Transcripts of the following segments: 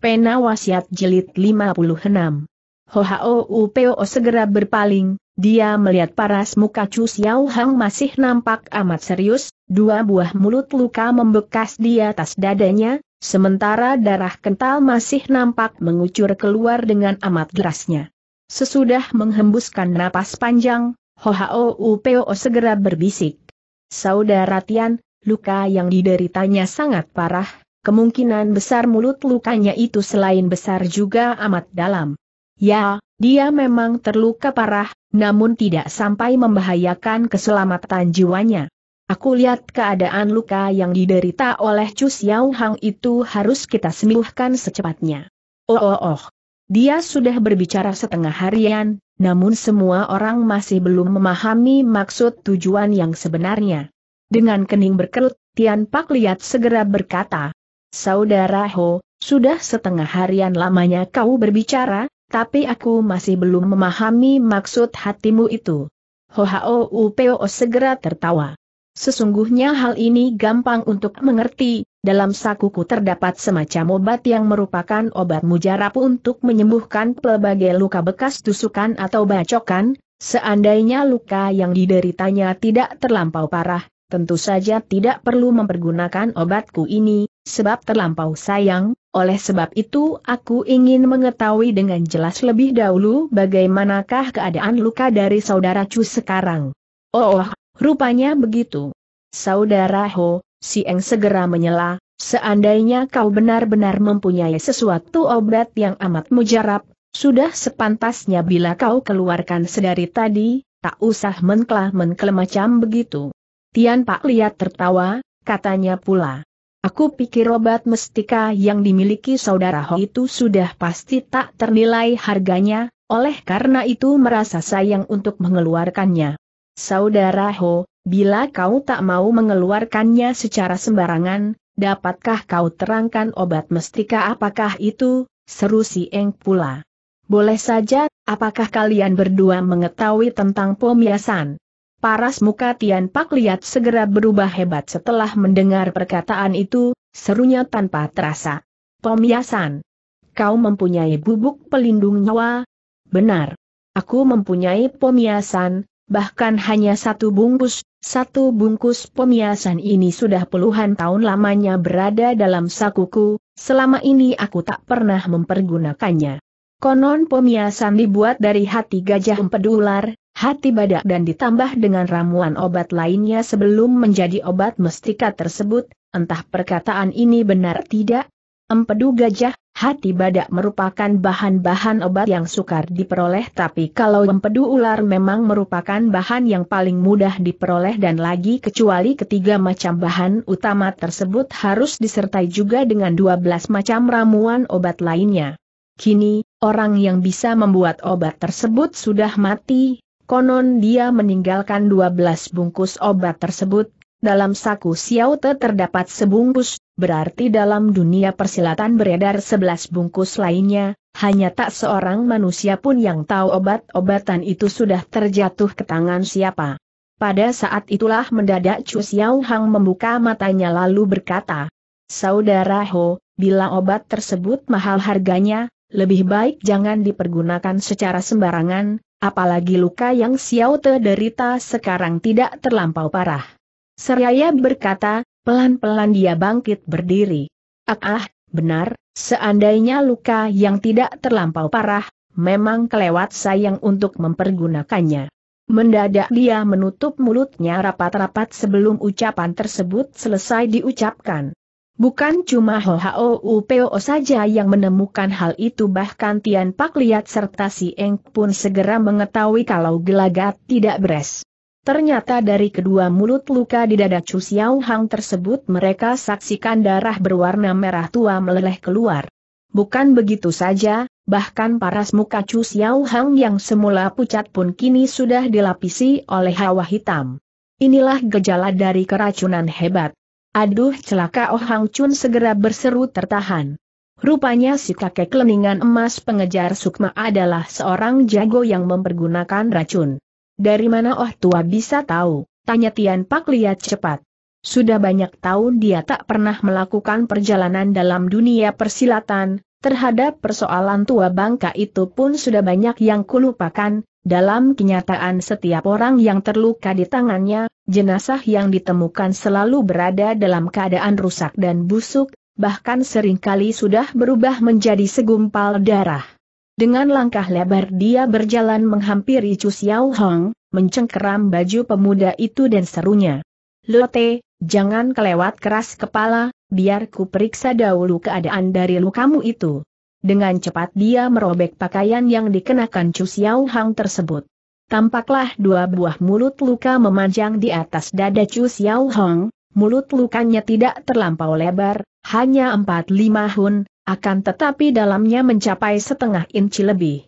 Pena Wasiat Jilid 56. Hohao Peo segera berpaling, dia melihat paras muka Chu Xiao Hang masih nampak amat serius, dua buah mulut luka membekas di atas dadanya, sementara darah kental masih nampak mengucur keluar dengan amat derasnya. Sesudah menghembuskan napas panjang, Hohao Peo segera berbisik. Saudara Tian, luka yang dideritanya sangat parah, kemungkinan besar mulut lukanya itu selain besar juga amat dalam. Ya, dia memang terluka parah, namun tidak sampai membahayakan keselamatan jiwanya. Aku lihat keadaan luka yang diderita oleh Chu Xiao Hang itu harus kita sembuhkan secepatnya. Oh oh oh. Dia sudah berbicara setengah harian, namun semua orang masih belum memahami maksud tujuan yang sebenarnya. Dengan kening berkerut, Tian Pak Liat segera berkata, Saudara Ho, sudah setengah harian lamanya kau berbicara, tapi aku masih belum memahami maksud hatimu itu. Ho Ho Upo segera tertawa. Sesungguhnya hal ini gampang untuk mengerti, dalam sakuku terdapat semacam obat yang merupakan obat mujarab untuk menyembuhkan pelbagai luka bekas tusukan atau bacokan, seandainya luka yang dideritanya tidak terlampau parah, tentu saja tidak perlu mempergunakan obatku ini, sebab terlampau sayang, oleh sebab itu aku ingin mengetahui dengan jelas lebih dahulu bagaimanakah keadaan luka dari saudara Chu sekarang. Oh, rupanya begitu. Saudara Ho, si Eng segera menyela, seandainya kau benar-benar mempunyai sesuatu obat yang amat mujarab, sudah sepantasnya bila kau keluarkan sedari tadi, tak usah menklah-menkle begitu. Tian Pak lihat tertawa, katanya pula. Aku pikir obat mestika yang dimiliki saudara Ho itu sudah pasti tak ternilai harganya, oleh karena itu merasa sayang untuk mengeluarkannya. Saudara Ho, bila kau tak mau mengeluarkannya secara sembarangan, dapatkah kau terangkan obat mestika apakah itu, seru si Eng pula. Boleh saja, apakah kalian berdua mengetahui tentang pemiasan? Paras muka Tian Pak Liat segera berubah hebat setelah mendengar perkataan itu, serunya tanpa terasa. Pemiasan. Kau mempunyai bubuk pelindung nyawa? Benar. Aku mempunyai pemiasan, bahkan hanya satu bungkus, satu bungkus pemiasan ini sudah puluhan tahun lamanya berada dalam sakuku, selama ini aku tak pernah mempergunakannya. Konon pemiasan dibuat dari hati gajah empedular, Hati badak dan ditambah dengan ramuan obat lainnya sebelum menjadi obat mestika tersebut, entah perkataan ini benar tidak, empedu gajah, hati badak merupakan bahan-bahan obat yang sukar diperoleh tapi kalau empedu ular memang merupakan bahan yang paling mudah diperoleh dan lagi kecuali ketiga macam bahan utama tersebut harus disertai juga dengan 12 macam ramuan obat lainnya. Kini, orang yang bisa membuat obat tersebut sudah mati, Konon dia meninggalkan 12 bungkus obat tersebut, dalam saku Xiao Te terdapat sebungkus, berarti dalam dunia persilatan beredar 11 bungkus lainnya, hanya tak seorang manusia pun yang tahu obat-obatan itu sudah terjatuh ke tangan siapa. Pada saat itulah mendadak Chu Xiao Hang membuka matanya lalu berkata, Saudara Ho, bila obat tersebut mahal harganya, lebih baik jangan dipergunakan secara sembarangan, apalagi luka yang Xiao Te derita sekarang tidak terlampau parah. Seraya berkata, pelan-pelan dia bangkit berdiri. Ah, ah, benar, seandainya luka yang tidak terlampau parah, memang kelewat sayang untuk mempergunakannya. Mendadak dia menutup mulutnya rapat-rapat sebelum ucapan tersebut selesai diucapkan. Bukan cuma Ho Hao Upeo saja yang menemukan hal itu bahkan Tian Pak Liat serta si Eng pun segera mengetahui kalau gelagat tidak beres. Ternyata dari kedua mulut luka di dada Chu Xiao Hang tersebut mereka saksikan darah berwarna merah tua meleleh keluar. Bukan begitu saja, bahkan paras muka Chu Xiao Hang yang semula pucat pun kini sudah dilapisi oleh hawa hitam. Inilah gejala dari keracunan hebat. Aduh celaka Oh Hang Chun segera berseru tertahan. Rupanya si kakek leningan emas pengejar Sukma adalah seorang jago yang mempergunakan racun. Dari mana Oh Tua bisa tahu? Tanya Tian Pak lihat cepat. Sudah banyak tahun dia tak pernah melakukan perjalanan dalam dunia persilatan, terhadap persoalan tua bangka itu pun sudah banyak yang kulupakan, dalam kenyataan setiap orang yang terluka di tangannya, jenazah yang ditemukan selalu berada dalam keadaan rusak dan busuk, bahkan seringkali sudah berubah menjadi segumpal darah. Dengan langkah lebar dia berjalan menghampiri Chu Xiao Hong, mencengkeram baju pemuda itu dan serunya. Lote, jangan kelewat keras kepala, biar ku periksa dahulu keadaan dari lukamu itu. Dengan cepat dia merobek pakaian yang dikenakan Chu Xiao Hang tersebut. Tampaklah dua buah mulut luka memanjang di atas dada Chu Xiao Hang, mulut lukanya tidak terlampau lebar, hanya empat lima hun, akan tetapi dalamnya mencapai setengah inci lebih.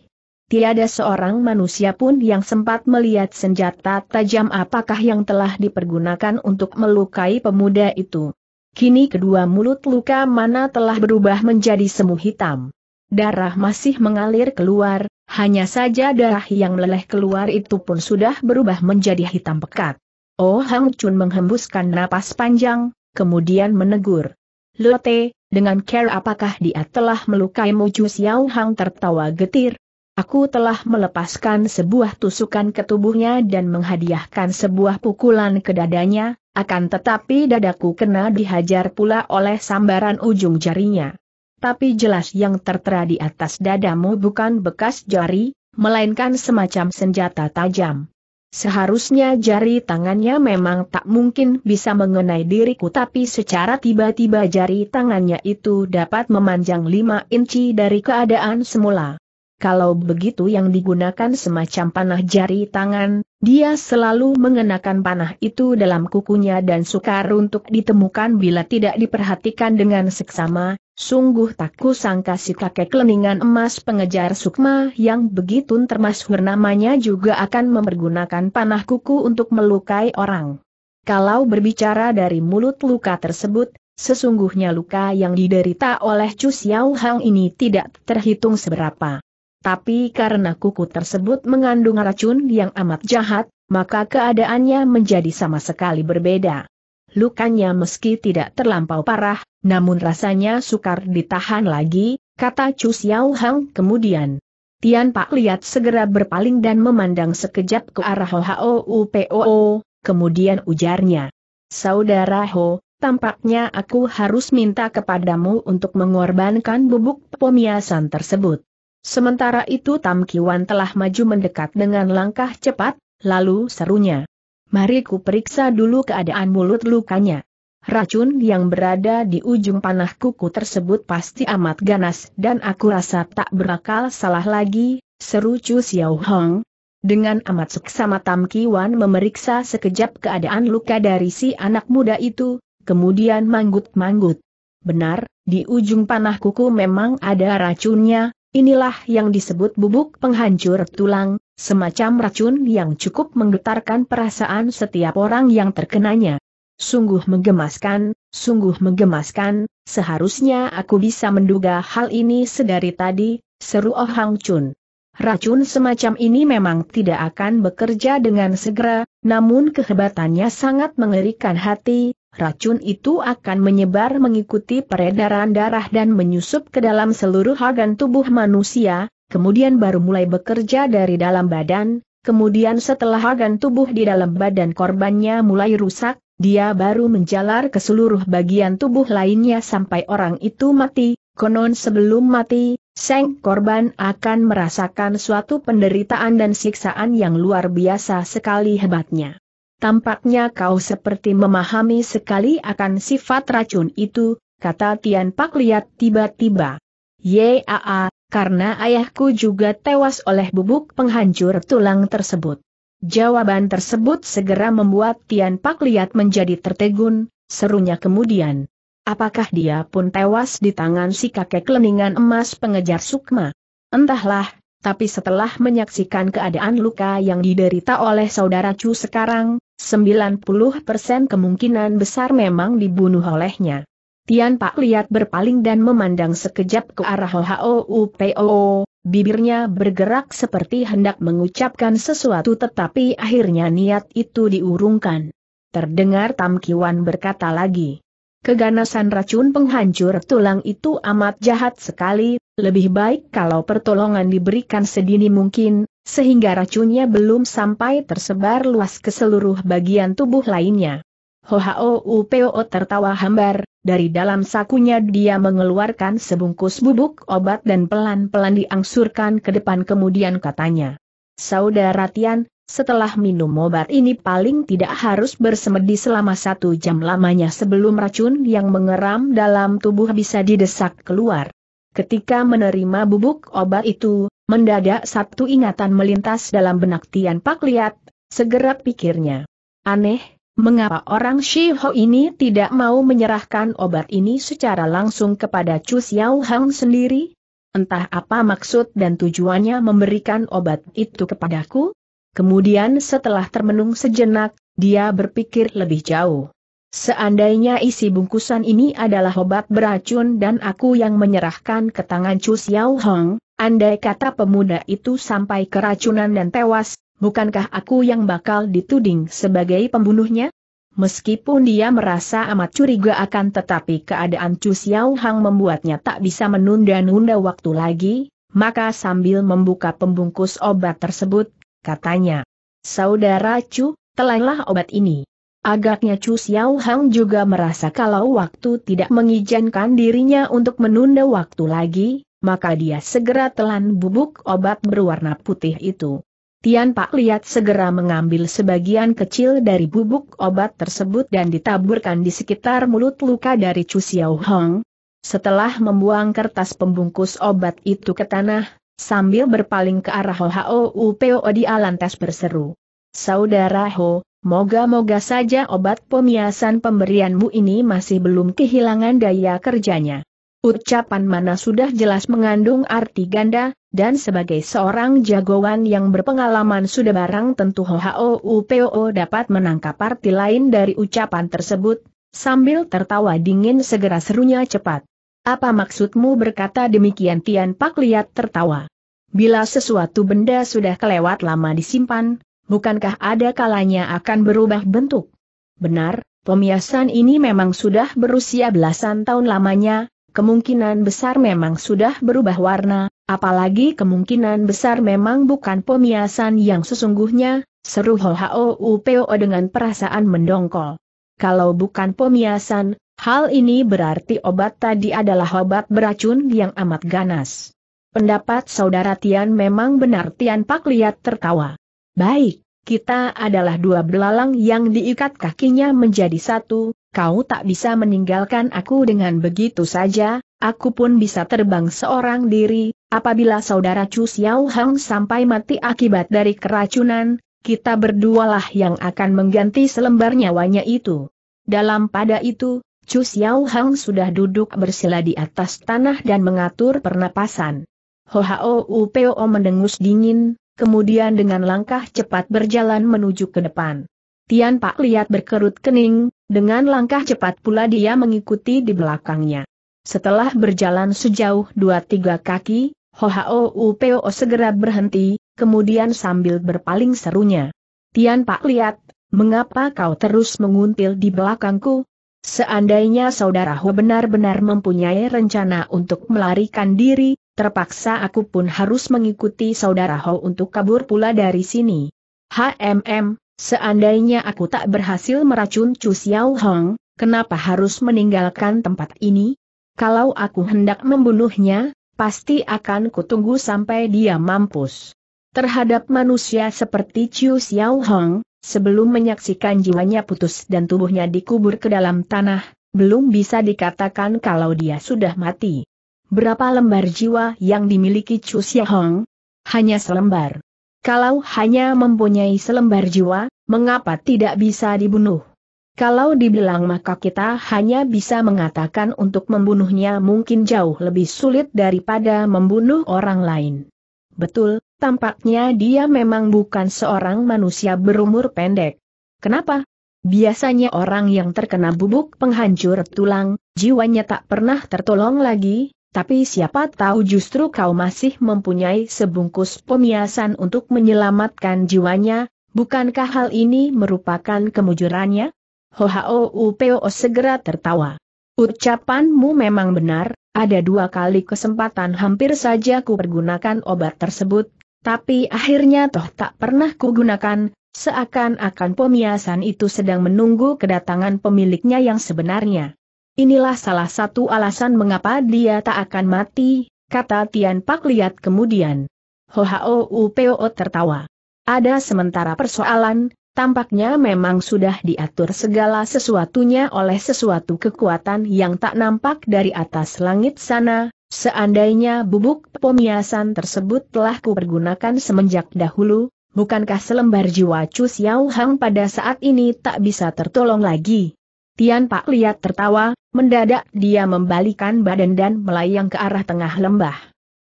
Tiada seorang manusia pun yang sempat melihat senjata tajam apakah yang telah dipergunakan untuk melukai pemuda itu. Kini kedua mulut luka mana telah berubah menjadi semu hitam. Darah masih mengalir keluar, hanya saja darah yang meleleh keluar itu pun sudah berubah menjadi hitam pekat. Oh Hang Chun menghembuskan napas panjang, kemudian menegur. Lote, dengan care apakah dia telah melukai Moju Xiao Hang tertawa getir? Aku telah melepaskan sebuah tusukan ke tubuhnya dan menghadiahkan sebuah pukulan ke dadanya, akan tetapi dadaku kena dihajar pula oleh sambaran ujung jarinya tapi jelas yang tertera di atas dadamu bukan bekas jari, melainkan semacam senjata tajam. Seharusnya jari tangannya memang tak mungkin bisa mengenai diriku tapi secara tiba-tiba jari tangannya itu dapat memanjang 5 inci dari keadaan semula. Kalau begitu yang digunakan semacam panah jari tangan, dia selalu mengenakan panah itu dalam kukunya dan sukar untuk ditemukan bila tidak diperhatikan dengan seksama, Sungguh tak kusangka si kakek leningan emas pengejar sukma yang begitu termasuk namanya juga akan mempergunakan panah kuku untuk melukai orang. Kalau berbicara dari mulut luka tersebut, sesungguhnya luka yang diderita oleh Chu Xiao Hang ini tidak terhitung seberapa. Tapi karena kuku tersebut mengandung racun yang amat jahat, maka keadaannya menjadi sama sekali berbeda. Lukanya meski tidak terlampau parah, namun rasanya sukar ditahan lagi, kata Chu Xiao Hang kemudian. Tian Pak lihat segera berpaling dan memandang sekejap ke arah Ho U O, kemudian ujarnya. Saudara Ho, tampaknya aku harus minta kepadamu untuk mengorbankan bubuk pemiasan tersebut. Sementara itu Tam Kiwan telah maju mendekat dengan langkah cepat, lalu serunya. Mari ku periksa dulu keadaan mulut lukanya. Racun yang berada di ujung panah kuku tersebut pasti amat ganas dan aku rasa tak berakal salah lagi, seru Chu Xiao Hong. Dengan amat seksama Tam Kiwan memeriksa sekejap keadaan luka dari si anak muda itu, kemudian manggut-manggut. Benar, di ujung panah kuku memang ada racunnya, inilah yang disebut bubuk penghancur tulang, Semacam racun yang cukup menggetarkan perasaan setiap orang yang terkenanya. Sungguh menggemaskan, sungguh menggemaskan, seharusnya aku bisa menduga hal ini sedari tadi, seru Oh Hang Chun. Racun semacam ini memang tidak akan bekerja dengan segera, namun kehebatannya sangat mengerikan hati, racun itu akan menyebar mengikuti peredaran darah dan menyusup ke dalam seluruh organ tubuh manusia, kemudian baru mulai bekerja dari dalam badan, kemudian setelah organ tubuh di dalam badan korbannya mulai rusak, dia baru menjalar ke seluruh bagian tubuh lainnya sampai orang itu mati, konon sebelum mati, Seng korban akan merasakan suatu penderitaan dan siksaan yang luar biasa sekali hebatnya. Tampaknya kau seperti memahami sekali akan sifat racun itu, kata Tian Pak Liat tiba-tiba. Yaa, karena ayahku juga tewas oleh bubuk penghancur tulang tersebut. Jawaban tersebut segera membuat Tian Pak Liat menjadi tertegun, serunya kemudian. Apakah dia pun tewas di tangan si kakek leningan emas pengejar sukma? Entahlah, tapi setelah menyaksikan keadaan luka yang diderita oleh saudara Chu sekarang, 90% kemungkinan besar memang dibunuh olehnya. Tian Pak lihat berpaling dan memandang sekejap ke arah HOUPOO, bibirnya bergerak seperti hendak mengucapkan sesuatu tetapi akhirnya niat itu diurungkan. Terdengar Tam Kiwan berkata lagi. Keganasan racun penghancur tulang itu amat jahat sekali, lebih baik kalau pertolongan diberikan sedini mungkin, sehingga racunnya belum sampai tersebar luas ke seluruh bagian tubuh lainnya. HOUPO tertawa hambar, dari dalam sakunya dia mengeluarkan sebungkus bubuk obat dan pelan-pelan diangsurkan ke depan kemudian katanya. Saudara Tian, setelah minum obat ini paling tidak harus bersemedi selama satu jam lamanya sebelum racun yang mengeram dalam tubuh bisa didesak keluar. Ketika menerima bubuk obat itu, mendadak satu ingatan melintas dalam benak Tian Pak Liat, segera pikirnya. Aneh, Mengapa orang Shiho ini tidak mau menyerahkan obat ini secara langsung kepada Chu Xiao Hang sendiri? Entah apa maksud dan tujuannya memberikan obat itu kepadaku? Kemudian setelah termenung sejenak, dia berpikir lebih jauh. Seandainya isi bungkusan ini adalah obat beracun dan aku yang menyerahkan ke tangan Chu Xiao Hong, andai kata pemuda itu sampai keracunan dan tewas, bukankah aku yang bakal dituding sebagai pembunuhnya? Meskipun dia merasa amat curiga akan tetapi keadaan Chu Xiao Hang membuatnya tak bisa menunda-nunda waktu lagi, maka sambil membuka pembungkus obat tersebut, katanya, Saudara Chu, telanlah obat ini. Agaknya Chu Xiao Hang juga merasa kalau waktu tidak mengizinkan dirinya untuk menunda waktu lagi, maka dia segera telan bubuk obat berwarna putih itu. Tian Pak Liat segera mengambil sebagian kecil dari bubuk obat tersebut dan ditaburkan di sekitar mulut luka dari Chu Xiao Hong. Setelah membuang kertas pembungkus obat itu ke tanah, sambil berpaling ke arah Ho Upo di Alantes berseru. Saudara Ho, moga-moga saja obat pemiasan pemberianmu ini masih belum kehilangan daya kerjanya. Ucapan mana sudah jelas mengandung arti ganda, dan sebagai seorang jagoan yang berpengalaman sudah barang tentu UPO dapat menangkap arti lain dari ucapan tersebut, sambil tertawa dingin segera serunya cepat. Apa maksudmu berkata demikian Tian Pak lihat tertawa? Bila sesuatu benda sudah kelewat lama disimpan, bukankah ada kalanya akan berubah bentuk? Benar, pemiasan ini memang sudah berusia belasan tahun lamanya, kemungkinan besar memang sudah berubah warna, apalagi kemungkinan besar memang bukan pemiasan yang sesungguhnya, seru Upeo dengan perasaan mendongkol. Kalau bukan pemiasan, hal ini berarti obat tadi adalah obat beracun yang amat ganas. Pendapat saudara Tian memang benar Tian Pak Liat tertawa. Baik, kita adalah dua belalang yang diikat kakinya menjadi satu, kau tak bisa meninggalkan aku dengan begitu saja, aku pun bisa terbang seorang diri, apabila saudara Chu Xiao Hang sampai mati akibat dari keracunan, kita berdualah yang akan mengganti selembar nyawanya itu. Dalam pada itu, Chu Xiao Hang sudah duduk bersila di atas tanah dan mengatur pernapasan. Ho Hohao Upeo mendengus dingin, kemudian dengan langkah cepat berjalan menuju ke depan. Tian Pak lihat berkerut kening, dengan langkah cepat pula dia mengikuti di belakangnya. Setelah berjalan sejauh dua-tiga kaki, Hohao Upo segera berhenti, kemudian sambil berpaling serunya. Tian Pak lihat, mengapa kau terus menguntil di belakangku? Seandainya saudara Ho benar-benar mempunyai rencana untuk melarikan diri, terpaksa aku pun harus mengikuti saudara Ho untuk kabur pula dari sini. HMM, Seandainya aku tak berhasil meracun Chu Xiao Hong, kenapa harus meninggalkan tempat ini? Kalau aku hendak membunuhnya, pasti akan kutunggu sampai dia mampus. Terhadap manusia seperti Chu Xiao Hong, sebelum menyaksikan jiwanya putus dan tubuhnya dikubur ke dalam tanah, belum bisa dikatakan kalau dia sudah mati. Berapa lembar jiwa yang dimiliki Chu Xiao Hong? Hanya selembar. Kalau hanya mempunyai selembar jiwa, mengapa tidak bisa dibunuh? Kalau dibilang maka kita hanya bisa mengatakan untuk membunuhnya mungkin jauh lebih sulit daripada membunuh orang lain. Betul, tampaknya dia memang bukan seorang manusia berumur pendek. Kenapa? Biasanya orang yang terkena bubuk penghancur tulang, jiwanya tak pernah tertolong lagi, tapi siapa tahu justru kau masih mempunyai sebungkus pemiasan untuk menyelamatkan jiwanya, bukankah hal ini merupakan kemujurannya? Upeo segera tertawa. Ucapanmu memang benar, ada dua kali kesempatan hampir saja ku pergunakan obat tersebut, tapi akhirnya toh tak pernah ku gunakan. seakan-akan pemiasan itu sedang menunggu kedatangan pemiliknya yang sebenarnya. Inilah salah satu alasan mengapa dia tak akan mati, kata Tian Pak Liat kemudian. Hohao Upeo tertawa. Ada sementara persoalan, tampaknya memang sudah diatur segala sesuatunya oleh sesuatu kekuatan yang tak nampak dari atas langit sana, seandainya bubuk pemiasan tersebut telah kupergunakan semenjak dahulu, bukankah selembar jiwa Chu Xiao Hang pada saat ini tak bisa tertolong lagi? Tian Pak Liat tertawa, mendadak dia membalikan badan dan melayang ke arah tengah lembah.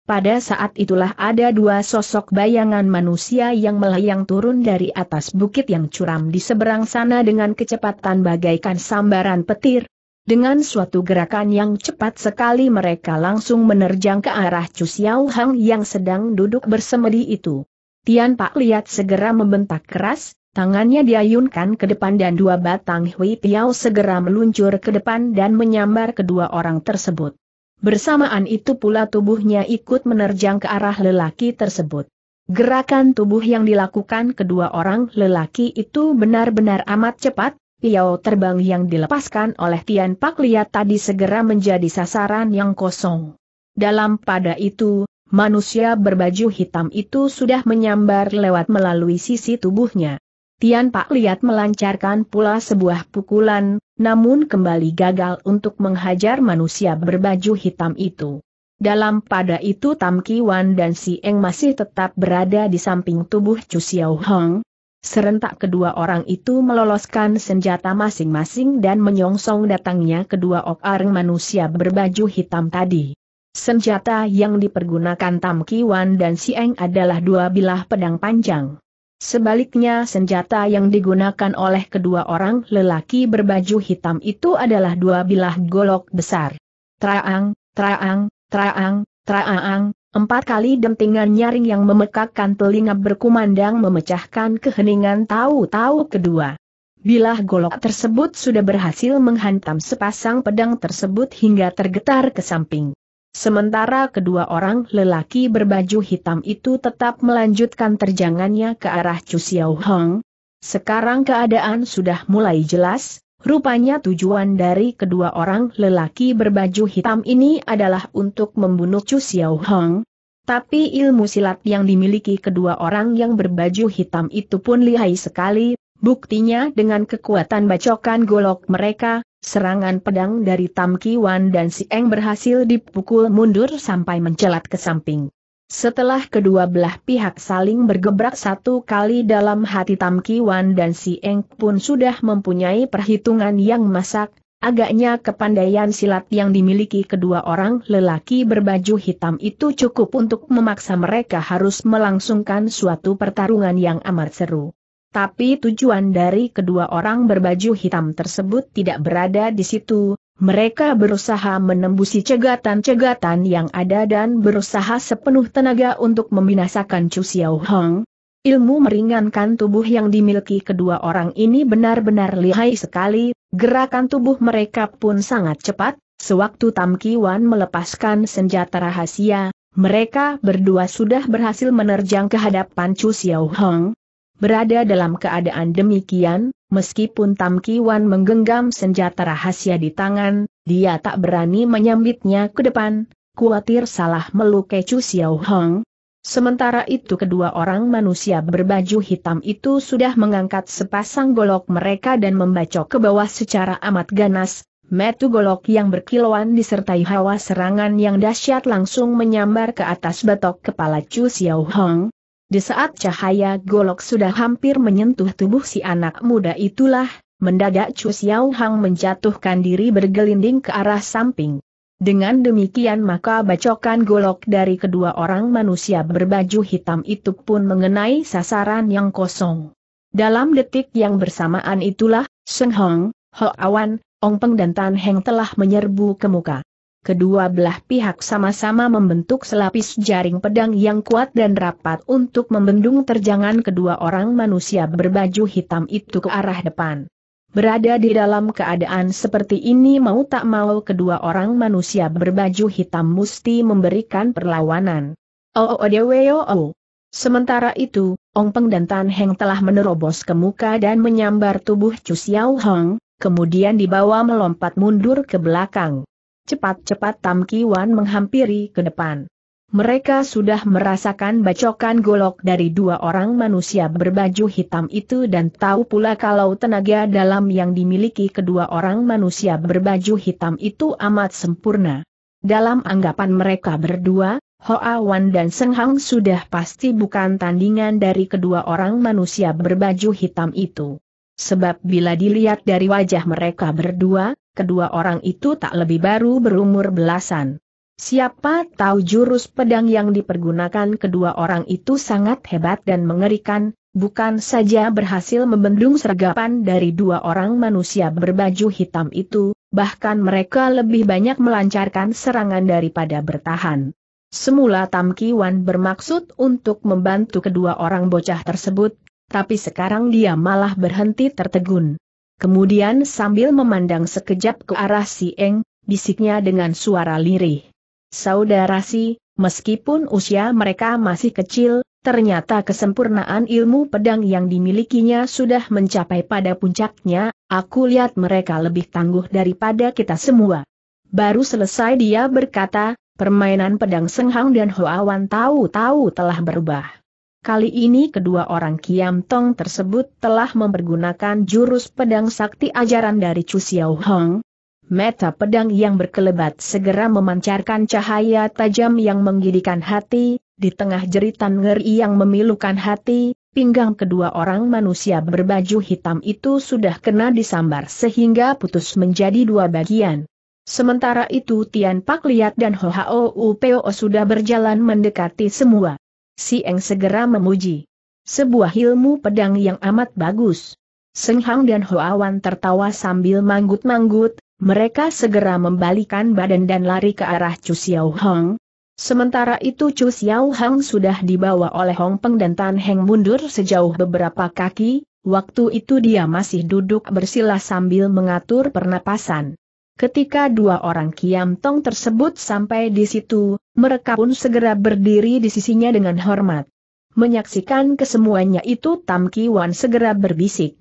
Pada saat itulah ada dua sosok bayangan manusia yang melayang turun dari atas bukit yang curam di seberang sana dengan kecepatan bagaikan sambaran petir. Dengan suatu gerakan yang cepat sekali mereka langsung menerjang ke arah Chu Xiao Hang yang sedang duduk bersemedi itu. Tian Pak Liat segera membentak keras, Tangannya diayunkan ke depan dan dua batang Hui Piao segera meluncur ke depan dan menyambar kedua orang tersebut. Bersamaan itu pula tubuhnya ikut menerjang ke arah lelaki tersebut. Gerakan tubuh yang dilakukan kedua orang lelaki itu benar-benar amat cepat, Piao terbang yang dilepaskan oleh Tian Pak Liat tadi segera menjadi sasaran yang kosong. Dalam pada itu, manusia berbaju hitam itu sudah menyambar lewat melalui sisi tubuhnya. Tian Pak Liat melancarkan pula sebuah pukulan, namun kembali gagal untuk menghajar manusia berbaju hitam itu. Dalam pada itu Tam Ki Wan dan Si Eng masih tetap berada di samping tubuh Chu Xiao Hong. Serentak kedua orang itu meloloskan senjata masing-masing dan menyongsong datangnya kedua areng manusia berbaju hitam tadi. Senjata yang dipergunakan Tam Ki Wan dan Si Eng adalah dua bilah pedang panjang. Sebaliknya senjata yang digunakan oleh kedua orang lelaki berbaju hitam itu adalah dua bilah golok besar. Traang, traang, traang, traang, empat kali dentingan nyaring yang memekakkan telinga berkumandang memecahkan keheningan tahu-tahu kedua. Bilah golok tersebut sudah berhasil menghantam sepasang pedang tersebut hingga tergetar ke samping. Sementara kedua orang lelaki berbaju hitam itu tetap melanjutkan terjangannya ke arah Chu Xiao Hong. Sekarang keadaan sudah mulai jelas, rupanya tujuan dari kedua orang lelaki berbaju hitam ini adalah untuk membunuh Chu Xiao Hong. Tapi ilmu silat yang dimiliki kedua orang yang berbaju hitam itu pun lihai sekali, buktinya dengan kekuatan bacokan golok mereka, Serangan pedang dari Tam Kiwan dan Si Eng berhasil dipukul mundur sampai mencelat ke samping. Setelah kedua belah pihak saling bergebrak satu kali dalam hati Tam Kiwan dan Si Eng pun sudah mempunyai perhitungan yang masak, agaknya kepandaian silat yang dimiliki kedua orang lelaki berbaju hitam itu cukup untuk memaksa mereka harus melangsungkan suatu pertarungan yang amat seru tapi tujuan dari kedua orang berbaju hitam tersebut tidak berada di situ, mereka berusaha menembusi cegatan-cegatan yang ada dan berusaha sepenuh tenaga untuk membinasakan Chu Xiao Hong. Ilmu meringankan tubuh yang dimiliki kedua orang ini benar-benar lihai sekali, gerakan tubuh mereka pun sangat cepat, sewaktu Tam Wan melepaskan senjata rahasia, mereka berdua sudah berhasil menerjang ke hadapan Chu Xiao Hong, Berada dalam keadaan demikian, meskipun Tam Kiwan menggenggam senjata rahasia di tangan, dia tak berani menyambitnya ke depan, khawatir salah melukai Chu Xiao Hong. Sementara itu kedua orang manusia berbaju hitam itu sudah mengangkat sepasang golok mereka dan membacok ke bawah secara amat ganas, metu golok yang berkilauan disertai hawa serangan yang dahsyat langsung menyambar ke atas batok kepala Chu Xiao Hong di saat cahaya golok sudah hampir menyentuh tubuh si anak muda itulah, mendadak Chu Xiao Hang menjatuhkan diri bergelinding ke arah samping. Dengan demikian maka bacokan golok dari kedua orang manusia berbaju hitam itu pun mengenai sasaran yang kosong. Dalam detik yang bersamaan itulah, Seng Hong, Ho Awan, Ong Peng dan Tan Heng telah menyerbu ke muka kedua belah pihak sama-sama membentuk selapis jaring pedang yang kuat dan rapat untuk membendung terjangan kedua orang manusia berbaju hitam itu ke arah depan. Berada di dalam keadaan seperti ini mau tak mau kedua orang manusia berbaju hitam mesti memberikan perlawanan. Oh oh, oh oh oh. Sementara itu, Ong Peng dan Tan Heng telah menerobos ke muka dan menyambar tubuh Chu Xiao Hong, kemudian dibawa melompat mundur ke belakang. Cepat-cepat Tam Kiwan menghampiri ke depan. Mereka sudah merasakan bacokan golok dari dua orang manusia berbaju hitam itu dan tahu pula kalau tenaga dalam yang dimiliki kedua orang manusia berbaju hitam itu amat sempurna. Dalam anggapan mereka berdua, Hoa Wan dan Seng Hang sudah pasti bukan tandingan dari kedua orang manusia berbaju hitam itu. Sebab bila dilihat dari wajah mereka berdua, kedua orang itu tak lebih baru berumur belasan. Siapa tahu jurus pedang yang dipergunakan kedua orang itu sangat hebat dan mengerikan, bukan saja berhasil membendung sergapan dari dua orang manusia berbaju hitam itu, bahkan mereka lebih banyak melancarkan serangan daripada bertahan. Semula Tam Kiwan bermaksud untuk membantu kedua orang bocah tersebut, tapi sekarang dia malah berhenti tertegun. Kemudian sambil memandang sekejap ke arah si Eng, bisiknya dengan suara lirih. Saudara si, meskipun usia mereka masih kecil, ternyata kesempurnaan ilmu pedang yang dimilikinya sudah mencapai pada puncaknya, aku lihat mereka lebih tangguh daripada kita semua. Baru selesai dia berkata, permainan pedang Senghang dan Hoawan tahu-tahu telah berubah. Kali ini kedua orang Kiam Tong tersebut telah mempergunakan jurus pedang sakti ajaran dari Chu Xiao Hong. Meta pedang yang berkelebat segera memancarkan cahaya tajam yang menggidikan hati, di tengah jeritan ngeri yang memilukan hati, pinggang kedua orang manusia berbaju hitam itu sudah kena disambar sehingga putus menjadi dua bagian. Sementara itu Tian Pak Liat dan Ho Hao Upeo sudah berjalan mendekati semua. Si Eng segera memuji. Sebuah ilmu pedang yang amat bagus. Seng Hang dan Hoawan tertawa sambil manggut-manggut, mereka segera membalikan badan dan lari ke arah Chu Xiao Hong. Sementara itu Chu Xiao Hang sudah dibawa oleh Hong Peng dan Tan Heng mundur sejauh beberapa kaki, waktu itu dia masih duduk bersila sambil mengatur pernapasan. Ketika dua orang Kiam Tong tersebut sampai di situ, mereka pun segera berdiri di sisinya dengan hormat. Menyaksikan kesemuanya itu Tam Wan segera berbisik.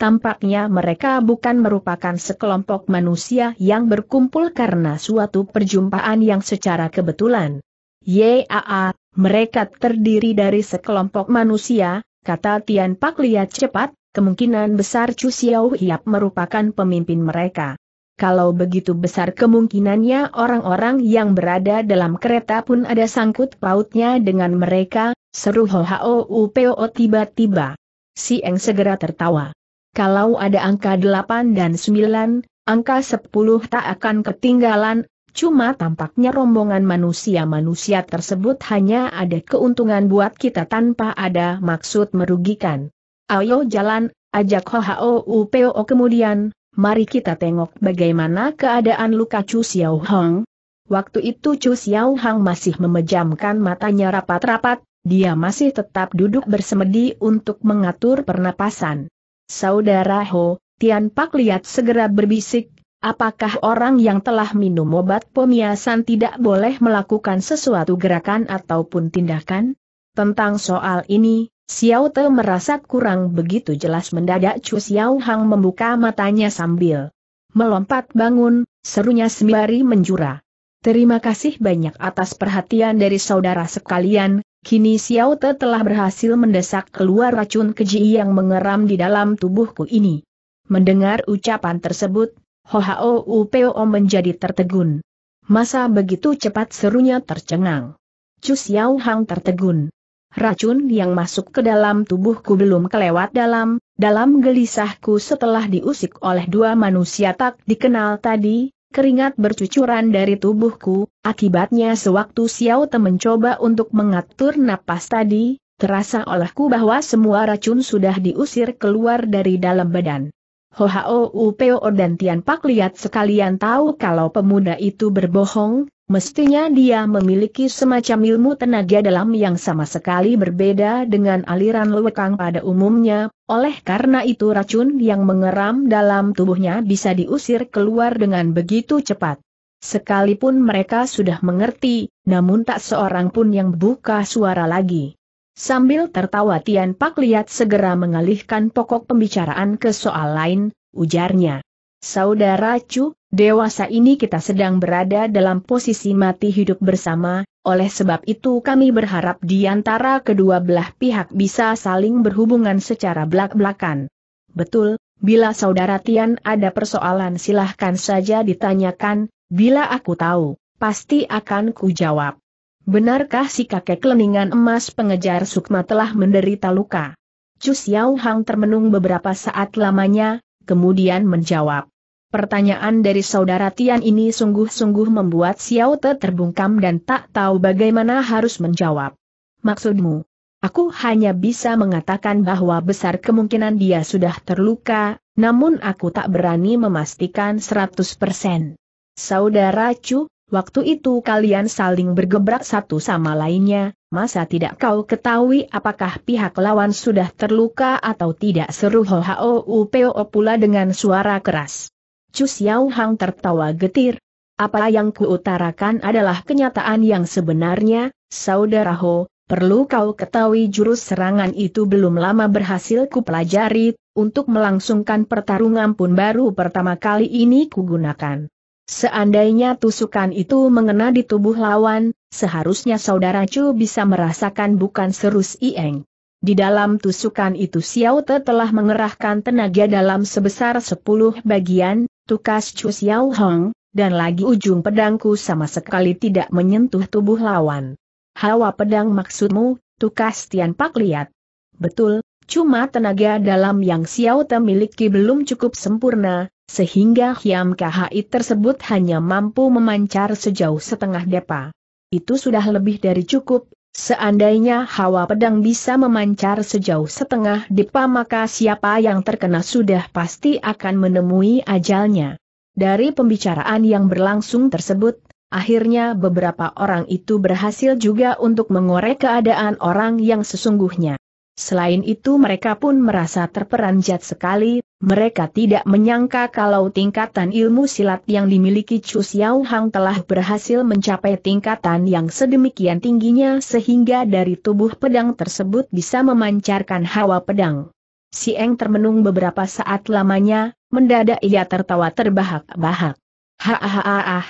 Tampaknya mereka bukan merupakan sekelompok manusia yang berkumpul karena suatu perjumpaan yang secara kebetulan. Yaa, mereka terdiri dari sekelompok manusia, kata Tian Pak Lia cepat, kemungkinan besar Chu Xiao Hiap merupakan pemimpin mereka kalau begitu besar kemungkinannya orang-orang yang berada dalam kereta pun ada sangkut pautnya dengan mereka, seru o tiba-tiba. Si Eng segera tertawa. Kalau ada angka 8 dan 9, angka 10 tak akan ketinggalan, cuma tampaknya rombongan manusia-manusia tersebut hanya ada keuntungan buat kita tanpa ada maksud merugikan. Ayo jalan, ajak o kemudian, mari kita tengok bagaimana keadaan luka Chu Xiao Hong. Waktu itu Chu Xiao Hong masih memejamkan matanya rapat-rapat, dia masih tetap duduk bersemedi untuk mengatur pernapasan. Saudara Ho, Tian Pak lihat segera berbisik, apakah orang yang telah minum obat pemiasan tidak boleh melakukan sesuatu gerakan ataupun tindakan? Tentang soal ini, Xiao Te merasa kurang begitu jelas mendadak Chu Xiao Hang membuka matanya sambil melompat bangun, serunya sembari menjura. Terima kasih banyak atas perhatian dari saudara sekalian, kini Xiao Te telah berhasil mendesak keluar racun keji yang mengeram di dalam tubuhku ini. Mendengar ucapan tersebut, Ho Hao Upeo menjadi tertegun. Masa begitu cepat serunya tercengang. Chu Xiao Hang tertegun racun yang masuk ke dalam tubuhku belum kelewat dalam, dalam gelisahku setelah diusik oleh dua manusia tak dikenal tadi, keringat bercucuran dari tubuhku, akibatnya sewaktu Xiao Te mencoba untuk mengatur napas tadi, terasa olehku bahwa semua racun sudah diusir keluar dari dalam badan. Hohao Upeo dan Tian Pak lihat sekalian tahu kalau pemuda itu berbohong, Mestinya dia memiliki semacam ilmu tenaga dalam yang sama sekali berbeda dengan aliran lewekang pada umumnya, oleh karena itu racun yang mengeram dalam tubuhnya bisa diusir keluar dengan begitu cepat. Sekalipun mereka sudah mengerti, namun tak seorang pun yang buka suara lagi. Sambil tertawa Tian Pak Liat segera mengalihkan pokok pembicaraan ke soal lain, ujarnya. Saudara Chu, Dewasa ini kita sedang berada dalam posisi mati hidup bersama, oleh sebab itu kami berharap di antara kedua belah pihak bisa saling berhubungan secara belak-belakan. Betul, bila saudara Tian ada persoalan silahkan saja ditanyakan, bila aku tahu, pasti akan ku jawab. Benarkah si kakek leningan emas pengejar Sukma telah menderita luka? Chu Xiao Hang termenung beberapa saat lamanya, kemudian menjawab. Pertanyaan dari saudara Tian ini sungguh-sungguh membuat Xiao Te terbungkam dan tak tahu bagaimana harus menjawab. Maksudmu? Aku hanya bisa mengatakan bahwa besar kemungkinan dia sudah terluka, namun aku tak berani memastikan 100%. Saudara Chu, waktu itu kalian saling bergebrak satu sama lainnya, masa tidak kau ketahui apakah pihak lawan sudah terluka atau tidak seru Ho Upeo Peo pula dengan suara keras. Chu Xiao Hang tertawa getir. Apa yang kuutarakan adalah kenyataan yang sebenarnya, saudara Ho, perlu kau ketahui jurus serangan itu belum lama berhasil kupelajari, untuk melangsungkan pertarungan pun baru pertama kali ini kugunakan. Seandainya tusukan itu mengena di tubuh lawan, seharusnya saudara Chu bisa merasakan bukan serus Ieng. Di dalam tusukan itu Xiao Te telah mengerahkan tenaga dalam sebesar 10 bagian, tukas Chu Xiao Hong, dan lagi ujung pedangku sama sekali tidak menyentuh tubuh lawan. Hawa pedang maksudmu, tukas Tian Pak lihat. Betul, cuma tenaga dalam yang Xiao Te miliki belum cukup sempurna, sehingga Hiam KHI tersebut hanya mampu memancar sejauh setengah depa. Itu sudah lebih dari cukup, Seandainya hawa pedang bisa memancar sejauh setengah dipa maka siapa yang terkena sudah pasti akan menemui ajalnya. Dari pembicaraan yang berlangsung tersebut, akhirnya beberapa orang itu berhasil juga untuk mengorek keadaan orang yang sesungguhnya. Selain itu mereka pun merasa terperanjat sekali, mereka tidak menyangka kalau tingkatan ilmu silat yang dimiliki Chu Xiao Hang telah berhasil mencapai tingkatan yang sedemikian tingginya sehingga dari tubuh pedang tersebut bisa memancarkan hawa pedang. Si Eng termenung beberapa saat lamanya, mendadak ia tertawa terbahak-bahak. Ha ha ha ha,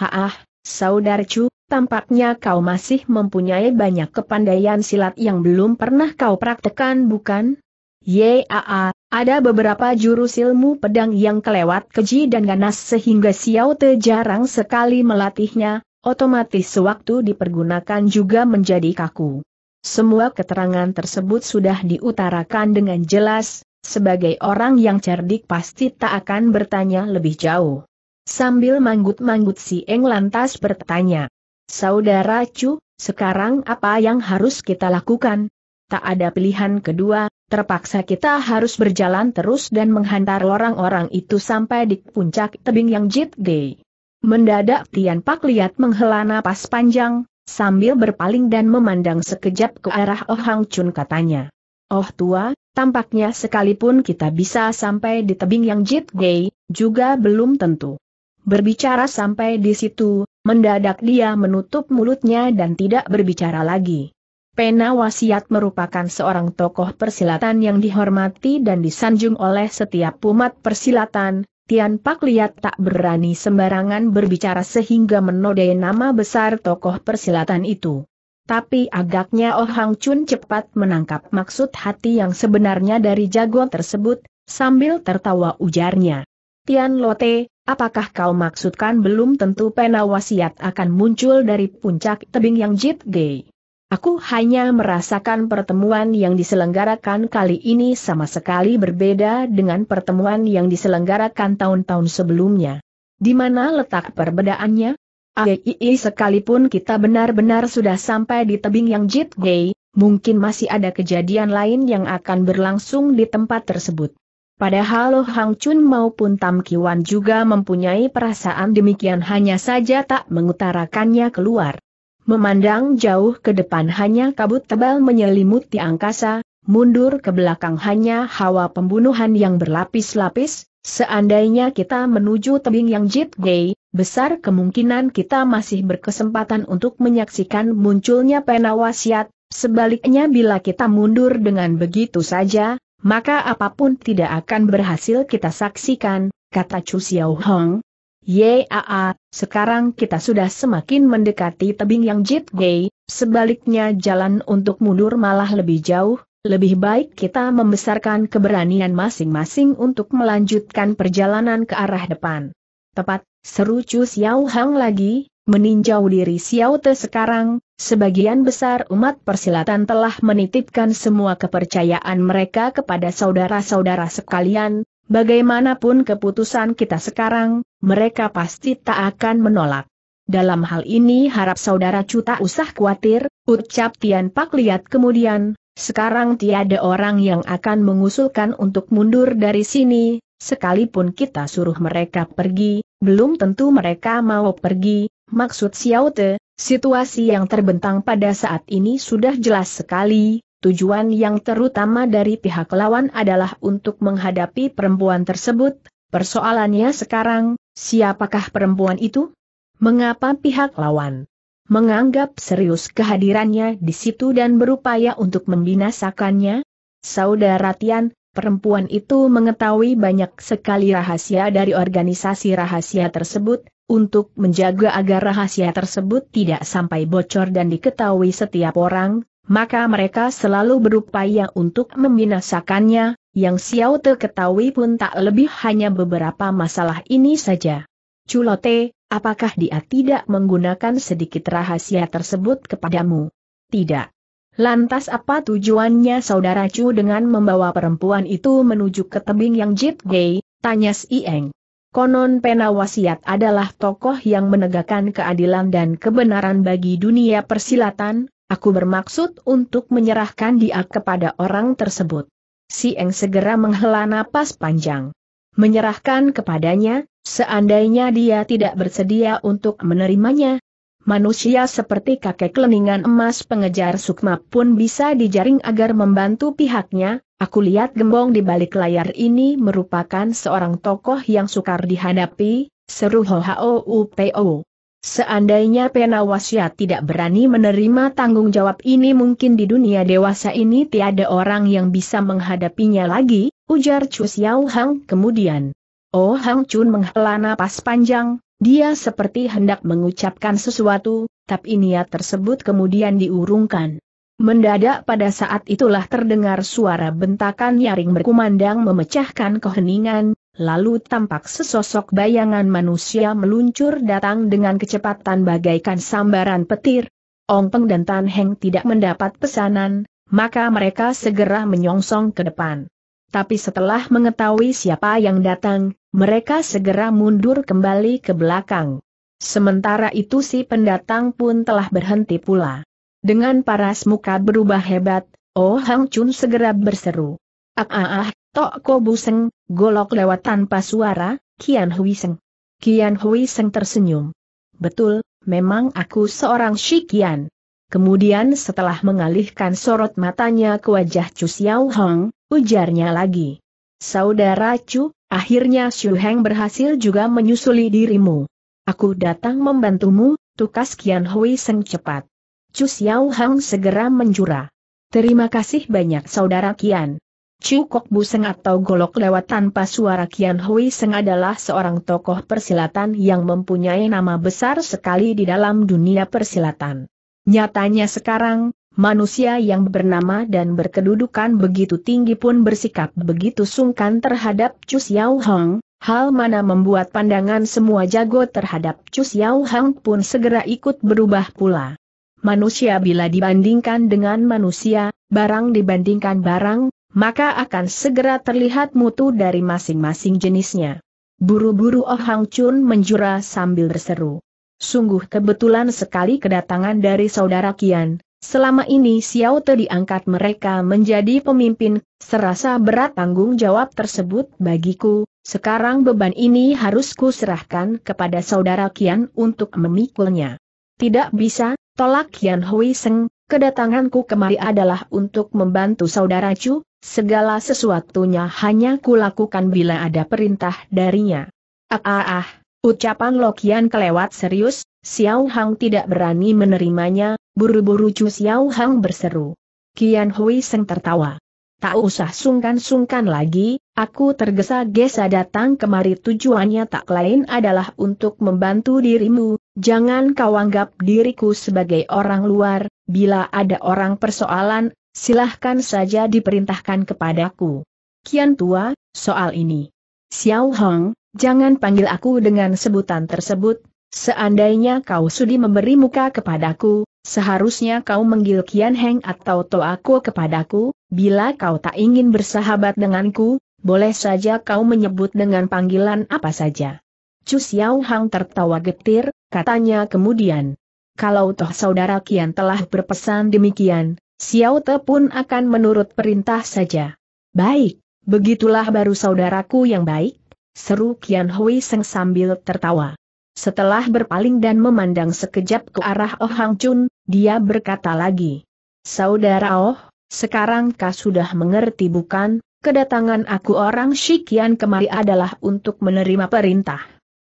ha ha, saudar Chu, tampaknya kau masih mempunyai banyak kepandaian silat yang belum pernah kau praktekan bukan? Yaa, ada beberapa jurus ilmu pedang yang kelewat keji dan ganas sehingga Xiao Te jarang sekali melatihnya, otomatis sewaktu dipergunakan juga menjadi kaku. Semua keterangan tersebut sudah diutarakan dengan jelas, sebagai orang yang cerdik pasti tak akan bertanya lebih jauh. Sambil manggut-manggut si Eng lantas bertanya, Saudara Chu, sekarang apa yang harus kita lakukan? Tak ada pilihan kedua, terpaksa kita harus berjalan terus dan menghantar orang-orang itu sampai di puncak tebing yang Jit Day. Mendadak Tian Pak lihat menghela napas panjang, sambil berpaling dan memandang sekejap ke arah Oh Hang Chun katanya. Oh tua, tampaknya sekalipun kita bisa sampai di tebing yang Jit Day, juga belum tentu. Berbicara sampai di situ, Mendadak dia menutup mulutnya dan tidak berbicara lagi. Pena Wasiat merupakan seorang tokoh persilatan yang dihormati dan disanjung oleh setiap umat persilatan, Tian Pak Liat tak berani sembarangan berbicara sehingga menodai nama besar tokoh persilatan itu. Tapi agaknya Oh Hang Chun cepat menangkap maksud hati yang sebenarnya dari jago tersebut, sambil tertawa ujarnya. Tian Lote, apakah kau maksudkan belum tentu pena wasiat akan muncul dari puncak tebing yang Jit Gay? Aku hanya merasakan pertemuan yang diselenggarakan kali ini sama sekali berbeda dengan pertemuan yang diselenggarakan tahun-tahun sebelumnya. Di mana letak perbedaannya? Aii sekalipun kita benar-benar sudah sampai di tebing yang Jit Gay, mungkin masih ada kejadian lain yang akan berlangsung di tempat tersebut. Padahal Lo Hang Chun maupun Tam Kiwan juga mempunyai perasaan demikian hanya saja tak mengutarakannya keluar. Memandang jauh ke depan hanya kabut tebal menyelimuti angkasa, mundur ke belakang hanya hawa pembunuhan yang berlapis-lapis, seandainya kita menuju tebing yang Jit Gay, besar kemungkinan kita masih berkesempatan untuk menyaksikan munculnya pena wasiat, sebaliknya bila kita mundur dengan begitu saja, maka apapun tidak akan berhasil kita saksikan, kata Chu Xiao Hong. Yaa, sekarang kita sudah semakin mendekati tebing yang Jit Gay, sebaliknya jalan untuk mundur malah lebih jauh, lebih baik kita membesarkan keberanian masing-masing untuk melanjutkan perjalanan ke arah depan. Tepat, seru Chu Xiao Hong lagi, Meninjau diri Xiao Te sekarang, sebagian besar umat persilatan telah menitipkan semua kepercayaan mereka kepada saudara-saudara sekalian, bagaimanapun keputusan kita sekarang, mereka pasti tak akan menolak. Dalam hal ini harap saudara Cuta usah khawatir, ucap Tian Pak lihat kemudian, sekarang tiada orang yang akan mengusulkan untuk mundur dari sini, sekalipun kita suruh mereka pergi, belum tentu mereka mau pergi, Maksud Xiao Te, situasi yang terbentang pada saat ini sudah jelas sekali, tujuan yang terutama dari pihak lawan adalah untuk menghadapi perempuan tersebut, persoalannya sekarang, siapakah perempuan itu? Mengapa pihak lawan menganggap serius kehadirannya di situ dan berupaya untuk membinasakannya? Saudara Tian, perempuan itu mengetahui banyak sekali rahasia dari organisasi rahasia tersebut, untuk menjaga agar rahasia tersebut tidak sampai bocor dan diketahui setiap orang, maka mereka selalu berupaya untuk membinasakannya, yang Xiao Te ketahui pun tak lebih hanya beberapa masalah ini saja. Culote, apakah dia tidak menggunakan sedikit rahasia tersebut kepadamu? Tidak. Lantas apa tujuannya saudara Chu dengan membawa perempuan itu menuju ke tebing yang Jit Gay, tanya Si Eng. Konon penawasiat adalah tokoh yang menegakkan keadilan dan kebenaran bagi dunia persilatan, aku bermaksud untuk menyerahkan dia kepada orang tersebut. Si Eng segera menghela napas panjang. Menyerahkan kepadanya, seandainya dia tidak bersedia untuk menerimanya, Manusia seperti kakek leningan emas pengejar sukma pun bisa dijaring agar membantu pihaknya, aku lihat gembong di balik layar ini merupakan seorang tokoh yang sukar dihadapi, seru O. Seandainya Penawasya tidak berani menerima tanggung jawab ini mungkin di dunia dewasa ini tiada orang yang bisa menghadapinya lagi, ujar Chu Xiao Hang kemudian. Oh Hang Chun menghela napas panjang, dia seperti hendak mengucapkan sesuatu, tapi niat tersebut kemudian diurungkan. Mendadak pada saat itulah terdengar suara bentakan nyaring berkumandang memecahkan keheningan, lalu tampak sesosok bayangan manusia meluncur datang dengan kecepatan bagaikan sambaran petir. Ong Peng dan Tan Heng tidak mendapat pesanan, maka mereka segera menyongsong ke depan tapi setelah mengetahui siapa yang datang, mereka segera mundur kembali ke belakang. Sementara itu si pendatang pun telah berhenti pula. Dengan paras muka berubah hebat, Oh Hang Chun segera berseru. Ah ah ah, tok ko buseng, golok lewat tanpa suara, Kian Hui Seng. Kian Hui Seng tersenyum. Betul, memang aku seorang Shikian. Kemudian setelah mengalihkan sorot matanya ke wajah Chu Xiao Hong, ujarnya lagi. Saudara Chu, akhirnya Xu Heng berhasil juga menyusuli dirimu. Aku datang membantumu, tukas Kian Hui Seng cepat. Chu Xiao Hang segera menjura. Terima kasih banyak saudara Kian. Chu Kok Buseng atau Golok Lewat Tanpa Suara Kian Hui Seng adalah seorang tokoh persilatan yang mempunyai nama besar sekali di dalam dunia persilatan. Nyatanya sekarang, manusia yang bernama dan berkedudukan begitu tinggi pun bersikap begitu sungkan terhadap Chu Xiao Hong, hal mana membuat pandangan semua jago terhadap Chu Xiao Hong pun segera ikut berubah pula. Manusia bila dibandingkan dengan manusia, barang dibandingkan barang, maka akan segera terlihat mutu dari masing-masing jenisnya. Buru-buru Oh Hang Chun menjura sambil berseru. Sungguh kebetulan sekali kedatangan dari saudara Kian, Selama ini Xiao Te diangkat mereka menjadi pemimpin, serasa berat tanggung jawab tersebut bagiku, sekarang beban ini harus kuserahkan kepada saudara Kian untuk memikulnya. Tidak bisa, tolak Kian Hui Seng, kedatanganku kemari adalah untuk membantu saudara Chu, segala sesuatunya hanya kulakukan bila ada perintah darinya. Ah ah ah, ucapan Lokian kelewat serius, Xiao Hang tidak berani menerimanya, Buru-buru Chu Xiao Hang berseru. Kian Hui Seng tertawa. Tak usah sungkan-sungkan lagi, aku tergesa-gesa datang kemari tujuannya tak lain adalah untuk membantu dirimu, jangan kau anggap diriku sebagai orang luar, bila ada orang persoalan, silahkan saja diperintahkan kepadaku. Kian tua, soal ini. Xiao Hong, jangan panggil aku dengan sebutan tersebut, Seandainya kau sudi memberi muka kepadaku, seharusnya kau menggil Kian Heng atau Toako kepadaku, bila kau tak ingin bersahabat denganku, boleh saja kau menyebut dengan panggilan apa saja. Chu Xiao Hang tertawa getir, katanya kemudian. Kalau toh saudara Kian telah berpesan demikian, Xiao Te pun akan menurut perintah saja. Baik, begitulah baru saudaraku yang baik, seru Kian Hui Seng sambil tertawa. Setelah berpaling dan memandang sekejap ke arah Oh Hang Chun, dia berkata lagi. Saudara Oh, sekarang kau sudah mengerti bukan, kedatangan aku orang Shikian kemari adalah untuk menerima perintah.